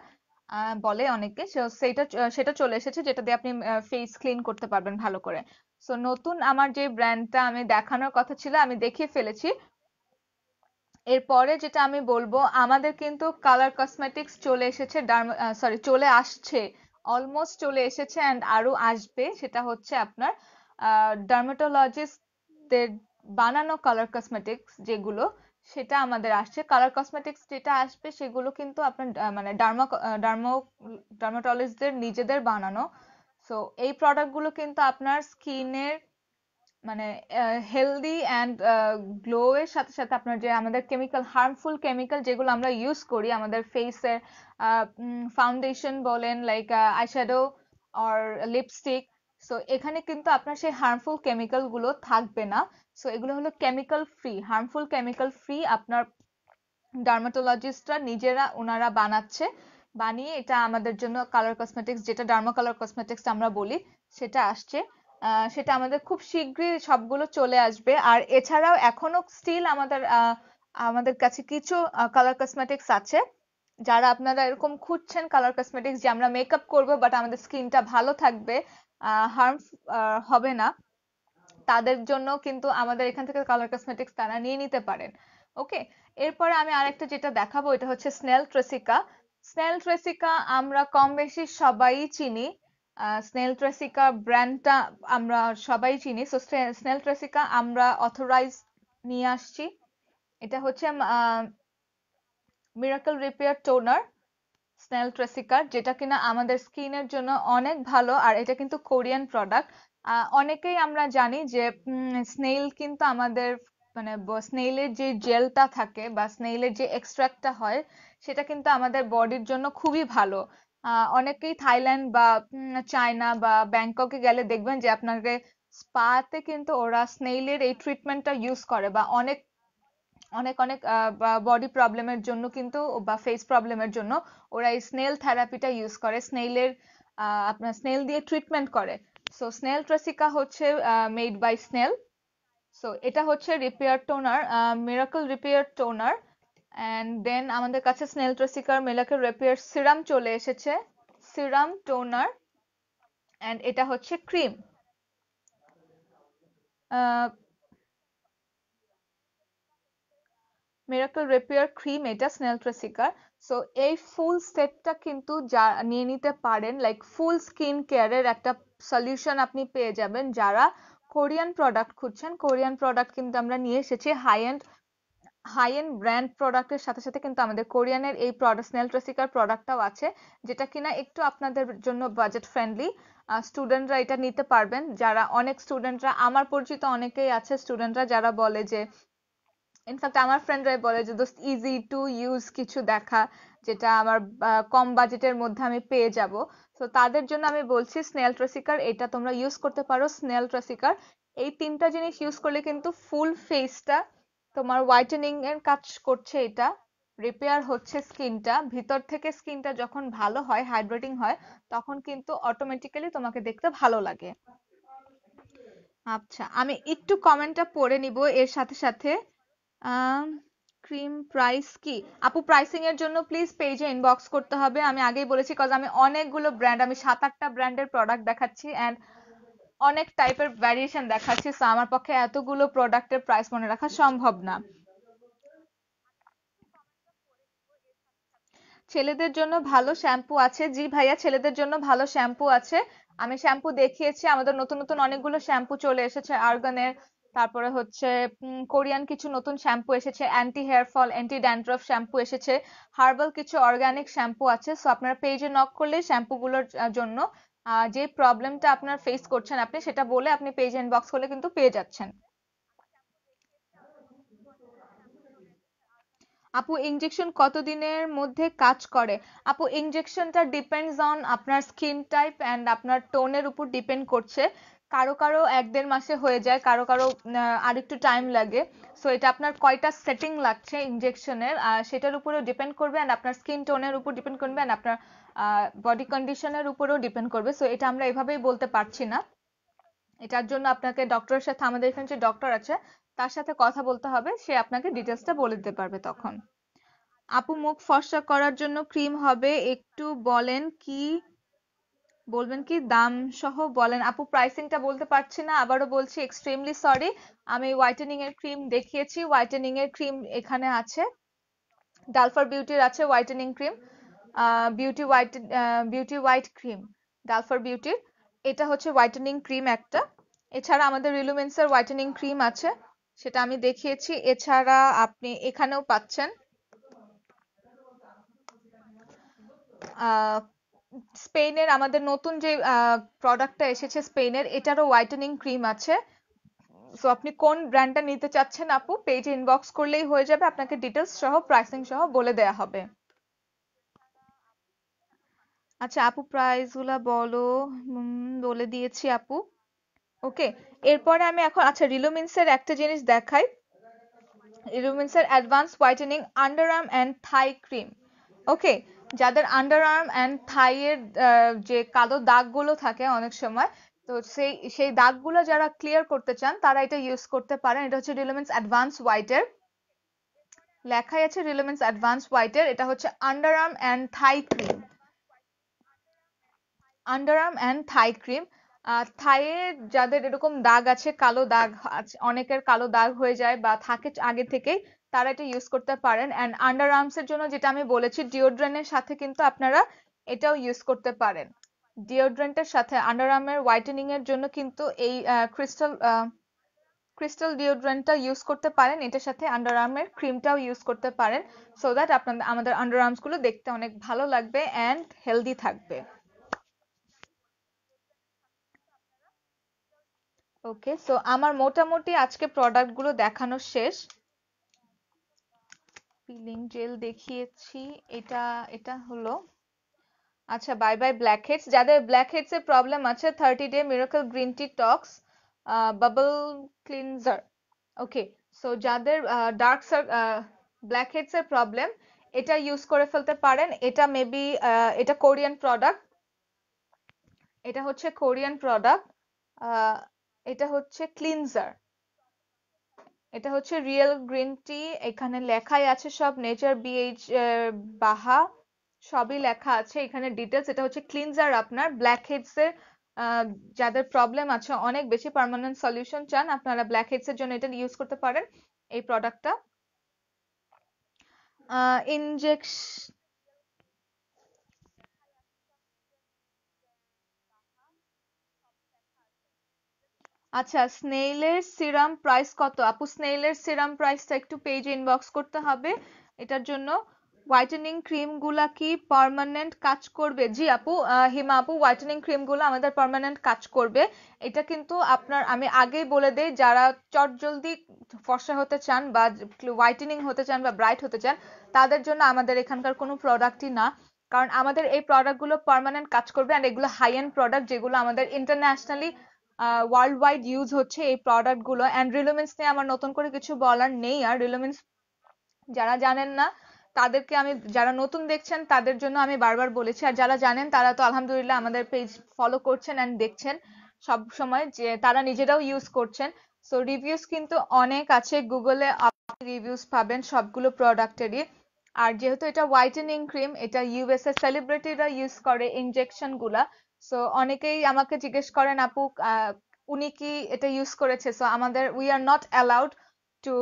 বলে অনেকে সেটা সেটা চলে এসেছে যেটা দিয়ে আপনি ফেস ক্লিন করতে পারবেন ভালো করে সো নতুন আমার যে ব্র্যান্ডটা আমি দেখানোর কথা ছিল আমি দেখিয়ে ফেলেছি এরপরে যেটা আমি বলবো আমাদের কিন্তু কালার কসমেটিক্স চলে এসেছে সরি চলে আসছে অলমোস্ট চলে এসেছে অ্যান্ড আরো আসবে সেটা হচ্ছে আপনার ডার্মাটোলজিস্টদের বানানো কালার কসমেটিক্স যেগুলো সেটা আমাদের আসছে কালার কসমেটিক্স যেটা আসবে সেগুলো কিন্তু আপনার মানে ডার্মা ডার্মো ডার্মাটোলজিস্টদের নিজেদের বানানো সো এই গুলো কিন্তু আপনার স্কিনের মানে হেলদি অ্যান্ড গ্লো এর সাথে সাথে আপনার যে আমাদের কেমিক্যাল হার্মফুল কেমিক্যাল যেগুলো আমরা ইউজ করি আমাদের ফেসের ফাউন্ডেশন বলেন like eyeshadow or lipstick so এখানে কিন্তু আপনার সেই হার্মফুল কেমিক্যাল গুলো থাকবে না সো এগুলো হলো chemical free harmful chemical free আপনার ডার্মাটোলজিস্টরা নিজেরা ওনারা বানাচ্ছে বানিয়ে এটা আমাদের জন্য কালার কসমেটিক্স যেটা ডার্মা কালার কসমেটিক্স আমরা বলি সেটা আসছে সেটা আমাদের খুব শীঘ্রই সবগুলো চলে আসবে আর এছাড়াও এখনো স্টিল আমাদের আমাদের কাছে কিছু কালার কসমেটিক্স আছে যারা আপনারা এরকম খুঁজছেন কালার কসমেটিক্স যে আমরা মেকআপ করব বাট আমাদের স্কিনটা ভালো থাকবে হার্ম হবে না তাদের জন্য কিন্তু আমাদের এখান থেকে কালার কসমেটিক্স তারা নিয়ে নিতে পারেন ওকে এরপর আমি আরেকটা যেটা দেখাবো এটা হচ্ছে স্নেল ট্রেসিকা স্নেল ট্রেসিকা আমরা কম বেশি সবাই চিনি স্নেল ট্রেসিকা ব্র্যান্ডটা আমরা সবাই চিনি সো স্নেল ট্রেসিকা আমরা অথরাইজ নিয়ে আসছি এটা হচ্ছে মিরাকল রিপেয়ার টোনার স্নেল ট্রেসিকার যেটা কিনা আমাদের স্কিনের জন্য অনেক ভালো আর এটা কিন্তু কোরিয়ান প্রোডাক্ট অনেকেই আমরা জানি যে স্নেল কিন্তু আমাদের মানে স্নেইলের যে জেলটা থাকে বা স্নেইলের যে এক্সট্রাক্টটা হয় সেটা কিন্তু আমাদের বডির জন্য খুবই ভালো অনেকেই থাইল্যান্ড বা চায়না বা ব্যাংককে গেলে দেখবেন যে আপনাকে স্পাতে কিন্তু ওরা স্নেইলের এই ট্রিটমেন্টটা ইউজ করে বা অনেক অনেক অনেক বডি প্রবলেমের জন্য কিন্তু বা ফেস প্রবলেমের জন্য ওরা এই স্নেল থেরাপিটা ইউজ করে স্নেইলের আপনার স্নেল দিয়ে ট্রিটমেন্ট করে সো স্নেল ট্রাসিকা হচ্ছে মেড বাই স্নেল সো এটা হচ্ছে repair toner miracle repair toner and then আমাদের কাছে স্নেল ট্রেসিকার মেলাকে রেপিয়ার সিরাম চলে এসেছে সিরাম টোনার অ্যান্ড এটা হচ্ছে ক্রিম মেরাকল রেপিয়ার ক্রিম এটা স্নেল ট্রেসিকার সো এই ফুল সেটটা কিন্তু যা নিয়ে নিতে পারেন লাইক ফুল স্কিন কেয়ারের একটা সলিউশন আপনি পেয়ে যাবেন যারা কোরিয়ান প্রোডাক্ট খুঁজছেন কোরিয়ান প্রোডাক্ট কিন্তু আমরা নিয়ে এসেছি হাই এন্ড হাইয়েন ব্র্যান্ড প্রোডাক্টের সাথে সাথে কিন্তু আমাদের কোরিয়ানের এই প্রোডাক্ট স্নেল ট্রেসিকার প্রোডাক্টটাও আছে যেটা কিনা একটু আপনাদের জন্য বাজেট ফ্রেন্ডলি স্টুডেন্টরা এটা নিতে পারবেন যারা অনেক স্টুডেন্টরা আমার পরিচিত অনেকেই আছে স্টুডেন্টরা যারা বলে যে ইনফ্যাক্ট আমার ফ্রেন্ডরাই বলে যে দোস্ত ইজি টু ইউজ কিছু দেখা যেটা আমার কম বাজেটের মধ্যে আমি পেয়ে যাব তো তাদের জন্য আমি বলছি স্নেল ট্রেসিকার এটা তোমরা ইউজ করতে পারো স্নেল ট্রেসিকার এই তিনটা জিনিস ইউজ করলে কিন্তু ফুল ফেসটা তোমার হোয়াইটেনিং এর কাজ করছে এটা রিপেয়ার হচ্ছে স্কিনটা ভিতর থেকে স্কিনটা যখন ভালো হয় হাইড্রেটিং হয় তখন কিন্তু অটোমেটিক্যালি তোমাকে দেখতে ভালো লাগে আচ্ছা আমি একটু কমেন্টটা পড়ে নিব এর সাথে সাথে ক্রিম প্রাইস কি আপু প্রাইসিং এর জন্য প্লিজ পেজে ইনবক্স করতে হবে আমি আগেই বলেছি কজ আমি অনেকগুলো ব্র্যান্ড আমি সাত আটটা ব্র্যান্ডের প্রোডাক্ট দেখাচ্ছি অ্যান্ড অনেক টাইপের ভ্যারিয়েশন দেখাচ্ছে সো আমার পক্ষে এতগুলো প্রোডাক্টের প্রাইস মনে রাখা সম্ভব না ছেলেদের জন্য ভালো শ্যাম্পু আছে জি ভাইয়া ছেলেদের জন্য ভালো শ্যাম্পু আছে আমি শ্যাম্পু দেখিয়েছি আমাদের নতুন নতুন অনেকগুলো শ্যাম্পু চলে এসেছে আর্গানের তারপরে হচ্ছে কোরিয়ান কিছু নতুন শ্যাম্পু এসেছে anti hair fall anti dandruff shampoo এসেছে হার্বাল কিছু অর্গানিক শ্যাম্পু আছে সো আপনারা পেজে নক করলে শ্যাম্পুগুলোর জন্য যে প্রবলেমটা আপনার ফেস করছেন আপনি সেটা বলে আপনি পেজ ইনবক্স করলে কিন্তু পেয়ে যাচ্ছেন আপু ইনজেকশন কতদিনের মধ্যে কাজ করে আপু ইনজেকশনটা ডিপেন্ডস অন আপনার স্কিন টাইপ অ্যান্ড আপনার টোনের উপর ডিপেন্ড করছে কারো কারো এক দেড় মাসে হয়ে যায় কারো কারো আর একটু টাইম লাগে সো এটা আপনার কয়টা সেটিং লাগছে ইনজেকশনের সেটার উপরেও ডিপেন্ড করবে অ্যান্ড আপনার স্কিন টোনের উপর ডিপেন্ড করবে অ্যান্ড আপনার বডি কন্ডিশনের উপরেও ডিপেন্ড করবে সো এটা আমরা এভাবেই বলতে পারছি না এটার জন্য আপনাকে ডক্টরের সাথে আমাদের এখানে যে ডক্টর আছে তার সাথে কথা বলতে হবে সে আপনাকে ডিটেলসটা বলে দিতে পারবে তখন আপু মুখ ফর্সা করার জন্য ক্রিম হবে একটু বলেন কি বলবেন কি দাম সহ বলেন আপু প্রাইসিংটা বলতে পারছি না আবারও বলছি এক্সট্রিমলি সরি আমি হোয়াইটেনিং এর ক্রিম দেখিয়েছি হোয়াইটেনিং এর ক্রিম এখানে আছে ডালফার বিউটির আছে whitening cream beauty white beauty white cream Dalfour বিউটির এটা হচ্ছে হোয়াইটেনিং ক্রিম একটা এছাড়া আমাদের রিলুমেন্সের হোয়াইটেনিং ক্রিম আছে সেটা আমি দেখিয়েছি এছাড়া আপনি এখানেও পাচ্ছেন স্পেনের আমাদের নতুন যে প্রোডাক্টটা এসেছে স্পেনের এটারও হোয়াইটেনিং ক্রিম আছে সো আপনি কোন ব্র্যান্ডটা নিতে চাচ্ছেন আপু পেজে ইনবক্স করলেই হয়ে যাবে আপনাকে ডিটেলস সহ প্রাইসিং সহ বলে দেয়া হবে আচ্ছা আপু প্রাইসগুলা বলো বলে দিয়েছি আপু ওকে এরপরে আমি এখন আচ্ছা রিলুমিন্সের একটা জিনিস দেখাই রিলুমিন্সের advance whitening underarm and thigh cream okay যাদের আন্ডারআর্ম অ্যান্ড থাইয়ের যে কালো দাগগুলো থাকে অনেক সময় তো সেই সেই দাগগুলো যারা ক্লিয়ার করতে চান তারা এটা ইউজ করতে পারেন এটা হচ্ছে রিলুমিন্স অ্যাডভান্স হোয়াইটের লেখাই আছে রিলুমিন্স অ্যাডভান্স হোয়াইটের এটা হচ্ছে underarm and thigh cream underarm and thigh cream থাইয়ে যাদের এরকম দাগ আছে কালো দাগ আছে অনেকের কালো দাগ হয়ে যায় বা থাকে আগে থেকেই তারা এটা ইউজ করতে পারেন অ্যান্ড আন্ডার আর্মসের জন্য যেটা আমি বলেছি ডিওড্রেনের সাথে কিন্তু আপনারা এটাও ইউজ করতে পারেন ডিওড্রেন্টের সাথে আন্ডার আর্মের হোয়াইটেনিং এর জন্য কিন্তু এই ক্রিস্টাল ক্রিস্টাল ডিওড্রেন্টটা ইউজ করতে পারেন এটার সাথে আন্ডার আর্মের ক্রিমটাও ইউজ করতে পারেন সো দ্যাট আপনাদের আমাদের আন্ডার গুলো দেখতে অনেক ভালো লাগবে অ্যান্ড হেলদি থাকবে ওকে সো আমার মোটামুটি আজকে প্রোডাক্টগুলো দেখানো শেষ পিলিং জেল দেখিয়েছি এটা এটা হলো আচ্ছা বাই বাই ব্ল্যাক হেডস যাদের ব্ল্যাক হেডস এর প্রবলেম আছে thirty day miracle green tea tox bubble cleanser okay so যাদের ডার্ক ব্ল্যাক হেডস এর প্রবলেম এটা ইউজ করে ফেলতে পারেন এটা মেবি এটা কোরিয়ান প্রোডাক্ট এটা হচ্ছে কোরিয়ান প্রোডাক্ট এটা হচ্ছে ক্লিনজার এটা হচ্ছে রিয়েল গ্রিন টি এখানে লেখাই আছে সব নেচার বিএইচ বাহা সবই লেখা আছে এখানে ডিটেলস এটা হচ্ছে ক্লিনজার আপনার ব্ল্যাক হেডসের এর যাদের প্রবলেম আছে অনেক বেশি পার্মানেন্ট সলিউশন চান আপনারা ব্ল্যাক হেডসের জন্য এটা ইউজ করতে পারেন এই প্রোডাক্টটা ইনজেকশন আচ্ছা স্নেইলের সিরাম প্রাইস কত আপু স্নেইলের সিরাম প্রাইসটা একটু পেজে ইনবক্স করতে হবে এটার জন্য হোয়াইটেনিং ক্রিমগুলা কি পার্মানেন্ট কাজ করবে জি আপু হিমা আপু হোয়াইটেনিং ক্রিমগুলো আমাদের পার্মানেন্ট কাজ করবে এটা কিন্তু আপনার আমি আগেই বলে দেই যারা চটজলদি ফর্সা হতে চান বা হোয়াইটেনিং হতে চান বা ব্রাইট হতে চান তাদের জন্য আমাদের এখানকার কোনো প্রোডাক্টই না কারণ আমাদের এই প্রোডাক্টগুলো পার্মানেন্ট কাজ করবে আর এগুলো হাই এন্ড প্রোডাক্ট যেগুলো আমাদের ইন্টারন্যাশনালি ওয়ার্ল্ড ওয়াইড ইউজ হচ্ছে এই প্রোডাক্ট গুলো অ্যান্ড রিলোমেন্স নিয়ে আমার নতুন করে কিছু বলার নেই আর রিলোমেন্স যারা জানেন না তাদেরকে আমি যারা নতুন দেখছেন তাদের জন্য আমি বারবার বলেছি আর যারা জানেন তারা তো আলহামদুলিল্লাহ আমাদের পেজ ফলো করছেন অ্যান্ড দেখছেন সব সময় যে তারা নিজেরাও ইউজ করছেন সো রিভিউস কিন্তু অনেক আছে গুগলে আপনি রিভিউস পাবেন সবগুলো প্রোডাক্টেরই আর যেহেতু এটা হোয়াইটেনিং ক্রিম এটা ইউএসএ সেলিব্রিটিরা ইউজ করে ইনজেকশন গুলা সো অনেকেই আমাকে জিজ্ঞেস করেন আপু উনি কি এটা ইউজ করেছে সো আমাদের we are not allowed to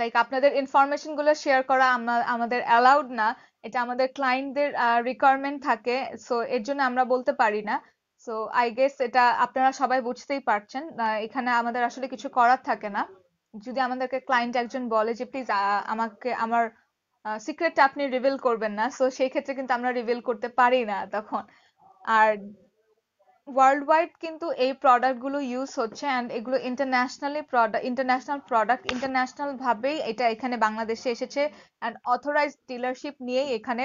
like আপনাদের ইনফরমেশন গুলো শেয়ার করা আমাদের অ্যালাউড না এটা আমাদের ক্লায়েন্টদের রিকোয়ারমেন্ট থাকে সো এর জন্য আমরা বলতে পারি না সো আই গেস এটা আপনারা সবাই বুঝতেই পারছেন এখানে আমাদের আসলে কিছু করার থাকে না যদি আমাদেরকে ক্লায়েন্ট একজন বলে যে প্লিজ আমাকে আমার সিক্রেটটা আপনি রিভিল করবেন না সো সেই ক্ষেত্রে কিন্তু আমরা রিভিল করতে পারি না তখন আর ওয়ার্ল্ড ওয়াইড কিন্তু এই প্রোডাক্ট গুলো ইউজ হচ্ছে অ্যান্ড এগুলো internationally product international product international ভাবেই এটা এখানে বাংলাদেশে এসেছে অ্যান্ড অথরাইজড ডিলারশিপ নিয়েই এখানে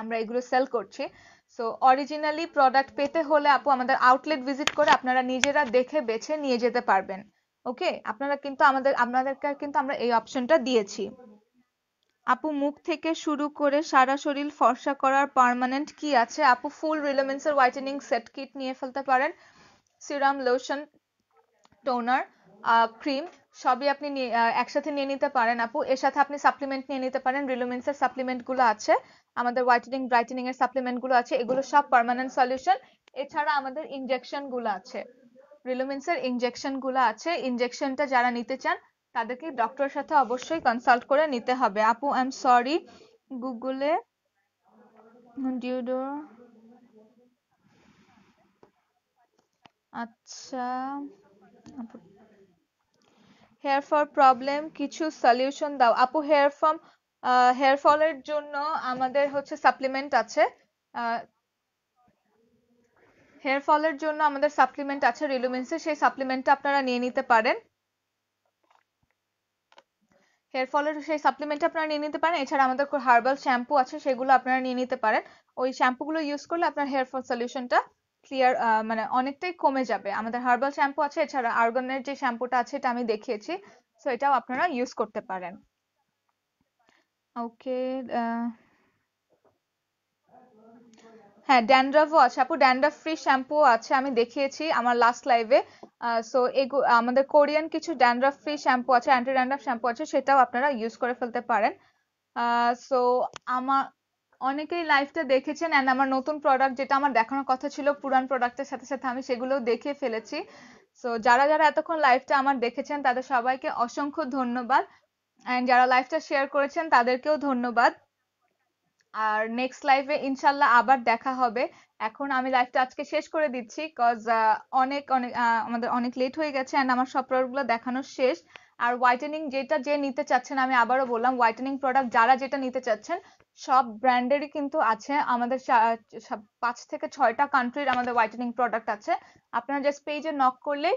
আমরা এগুলো সেল করছি সো অরিজিনালি প্রোডাক্ট পেতে হলে আপু আমাদের আউটলেট ভিজিট করে আপনারা নিজেরা দেখে বেছে নিয়ে যেতে পারবেন ওকে আপনারা কিন্তু আমাদের আপনাদেরকে কিন্তু আমরা এই অপশনটা দিয়েছি আপু মুখ থেকে শুরু করে সারা শরীর ফর্সা করার পার্মানেন্ট কি আছে আপু ফুল রিলেমেন্সের হোয়াইটেনিং সেট কিট নিয়ে ফেলতে পারেন সিরাম লোশন টোনার ক্রিম সবই আপনি একসাথে নিয়ে নিতে পারেন আপু এর সাথে আপনি সাপ্লিমেন্ট নিয়ে নিতে পারেন রিলুমেন্সের সাপ্লিমেন্টগুলো আছে আমাদের হোয়াইটেনিং ব্রাইটেনিং এর সাপ্লিমেন্টগুলো আছে এগুলো সব পার্মানেন্ট সলিউশন এছাড়া আমাদের ইনজেকশনগুলো আছে রিলুমেন্সের ইনজেকশনগুলো আছে ইনজেকশনটা যারা নিতে চান তাদেরকে ডক্টরের সাথে অবশ্যই কনসাল্ট করে নিতে হবে আপু আই এম সরি গুগলে ডিউডো আচ্ছা হেয়ার ফল প্রবলেম কিছু সলিউশন দাও আপু হেয়ার ফর্ম হেয়ার ফলের জন্য আমাদের হচ্ছে সাপ্লিমেন্ট আছে হেয়ার ফলের জন্য আমাদের সাপ্লিমেন্ট আছে রিলুমিন্সের সেই সাপ্লিমেন্টটা আপনারা নিয়ে নিতে পারেন হেয়ার ফলের সেই সাপ্লিমেন্ট আপনারা নিয়ে নিতে পারেন এছাড়া আমাদের হার্বাল শ্যাম্পু আছে সেগুলো আপনারা নিয়ে নিতে পারেন ওই শ্যাম্পুগুলো ইউজ করলে আপনার হেয়ার ফল সলিউশনটা ক্লিয়ার মানে অনেকটাই কমে যাবে আমাদের হার্বাল শ্যাম্পু আছে এছাড়া আর্গনের যে শ্যাম্পুটা আছে এটা আমি দেখিয়েছি সো এটাও আপনারা ইউজ করতে পারেন ওকে হ্যাঁ ড্যান্ড্রাফও আছে আপু ড্যান্ড্রাফ ফ্রি শ্যাম্পু আছে আমি দেখিয়েছি আমার লাস্ট লাইভে সো আমাদের কোরিয়ান কিছু ড্যান্ড্রাফ ফ্রি শ্যাম্পু আছে অ্যান্টি ড্যান্ড্রাফ শ্যাম্পু আছে সেটাও আপনারা ইউজ করে ফেলতে পারেন সো আমার অনেকেই লাইভটা দেখেছেন অ্যান্ড আমার নতুন প্রোডাক্ট যেটা আমার দেখানোর কথা ছিল পুরান প্রোডাক্টের সাথে সাথে আমি সেগুলোও দেখে ফেলেছি সো যারা যারা এতক্ষণ লাইভটা আমার দেখেছেন তাদের সবাইকে অসংখ্য ধন্যবাদ অ্যান্ড যারা লাইভটা শেয়ার করেছেন তাদেরকেও ধন্যবাদ আর নেক্সট লাইভে ইনশাল্লাহ আবার দেখা হবে এখন আমি লাইফটা আজকে শেষ করে দিচ্ছি কজ অনেক অনেক আমাদের অনেক লেট হয়ে গেছে অ্যান্ড আমার সব প্রোডাক্টগুলো দেখানো শেষ আর হোয়াইটেনিং যেটা যে নিতে চাচ্ছেন আমি আবারও বললাম হোয়াইটেনিং প্রোডাক্ট যারা যেটা নিতে চাচ্ছেন সব ব্র্যান্ডেরই কিন্তু আছে আমাদের পাঁচ থেকে ছয়টা কান্ট্রির আমাদের হোয়াইটেনিং প্রোডাক্ট আছে আপনারা জাস্ট পেজে নক করলেই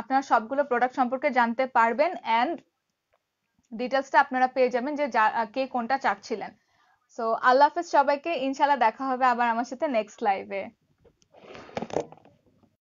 আপনারা সবগুলো প্রোডাক্ট সম্পর্কে জানতে পারবেন অ্যান্ড ডিটেলসটা আপনারা পেয়ে যাবেন যে কে কোনটা চাচ্ছিলেন তো আল্লাহ হাফেজ সবাইকে ইনশাল্লাহ দেখা হবে আবার আমার সাথে নেক্সট এ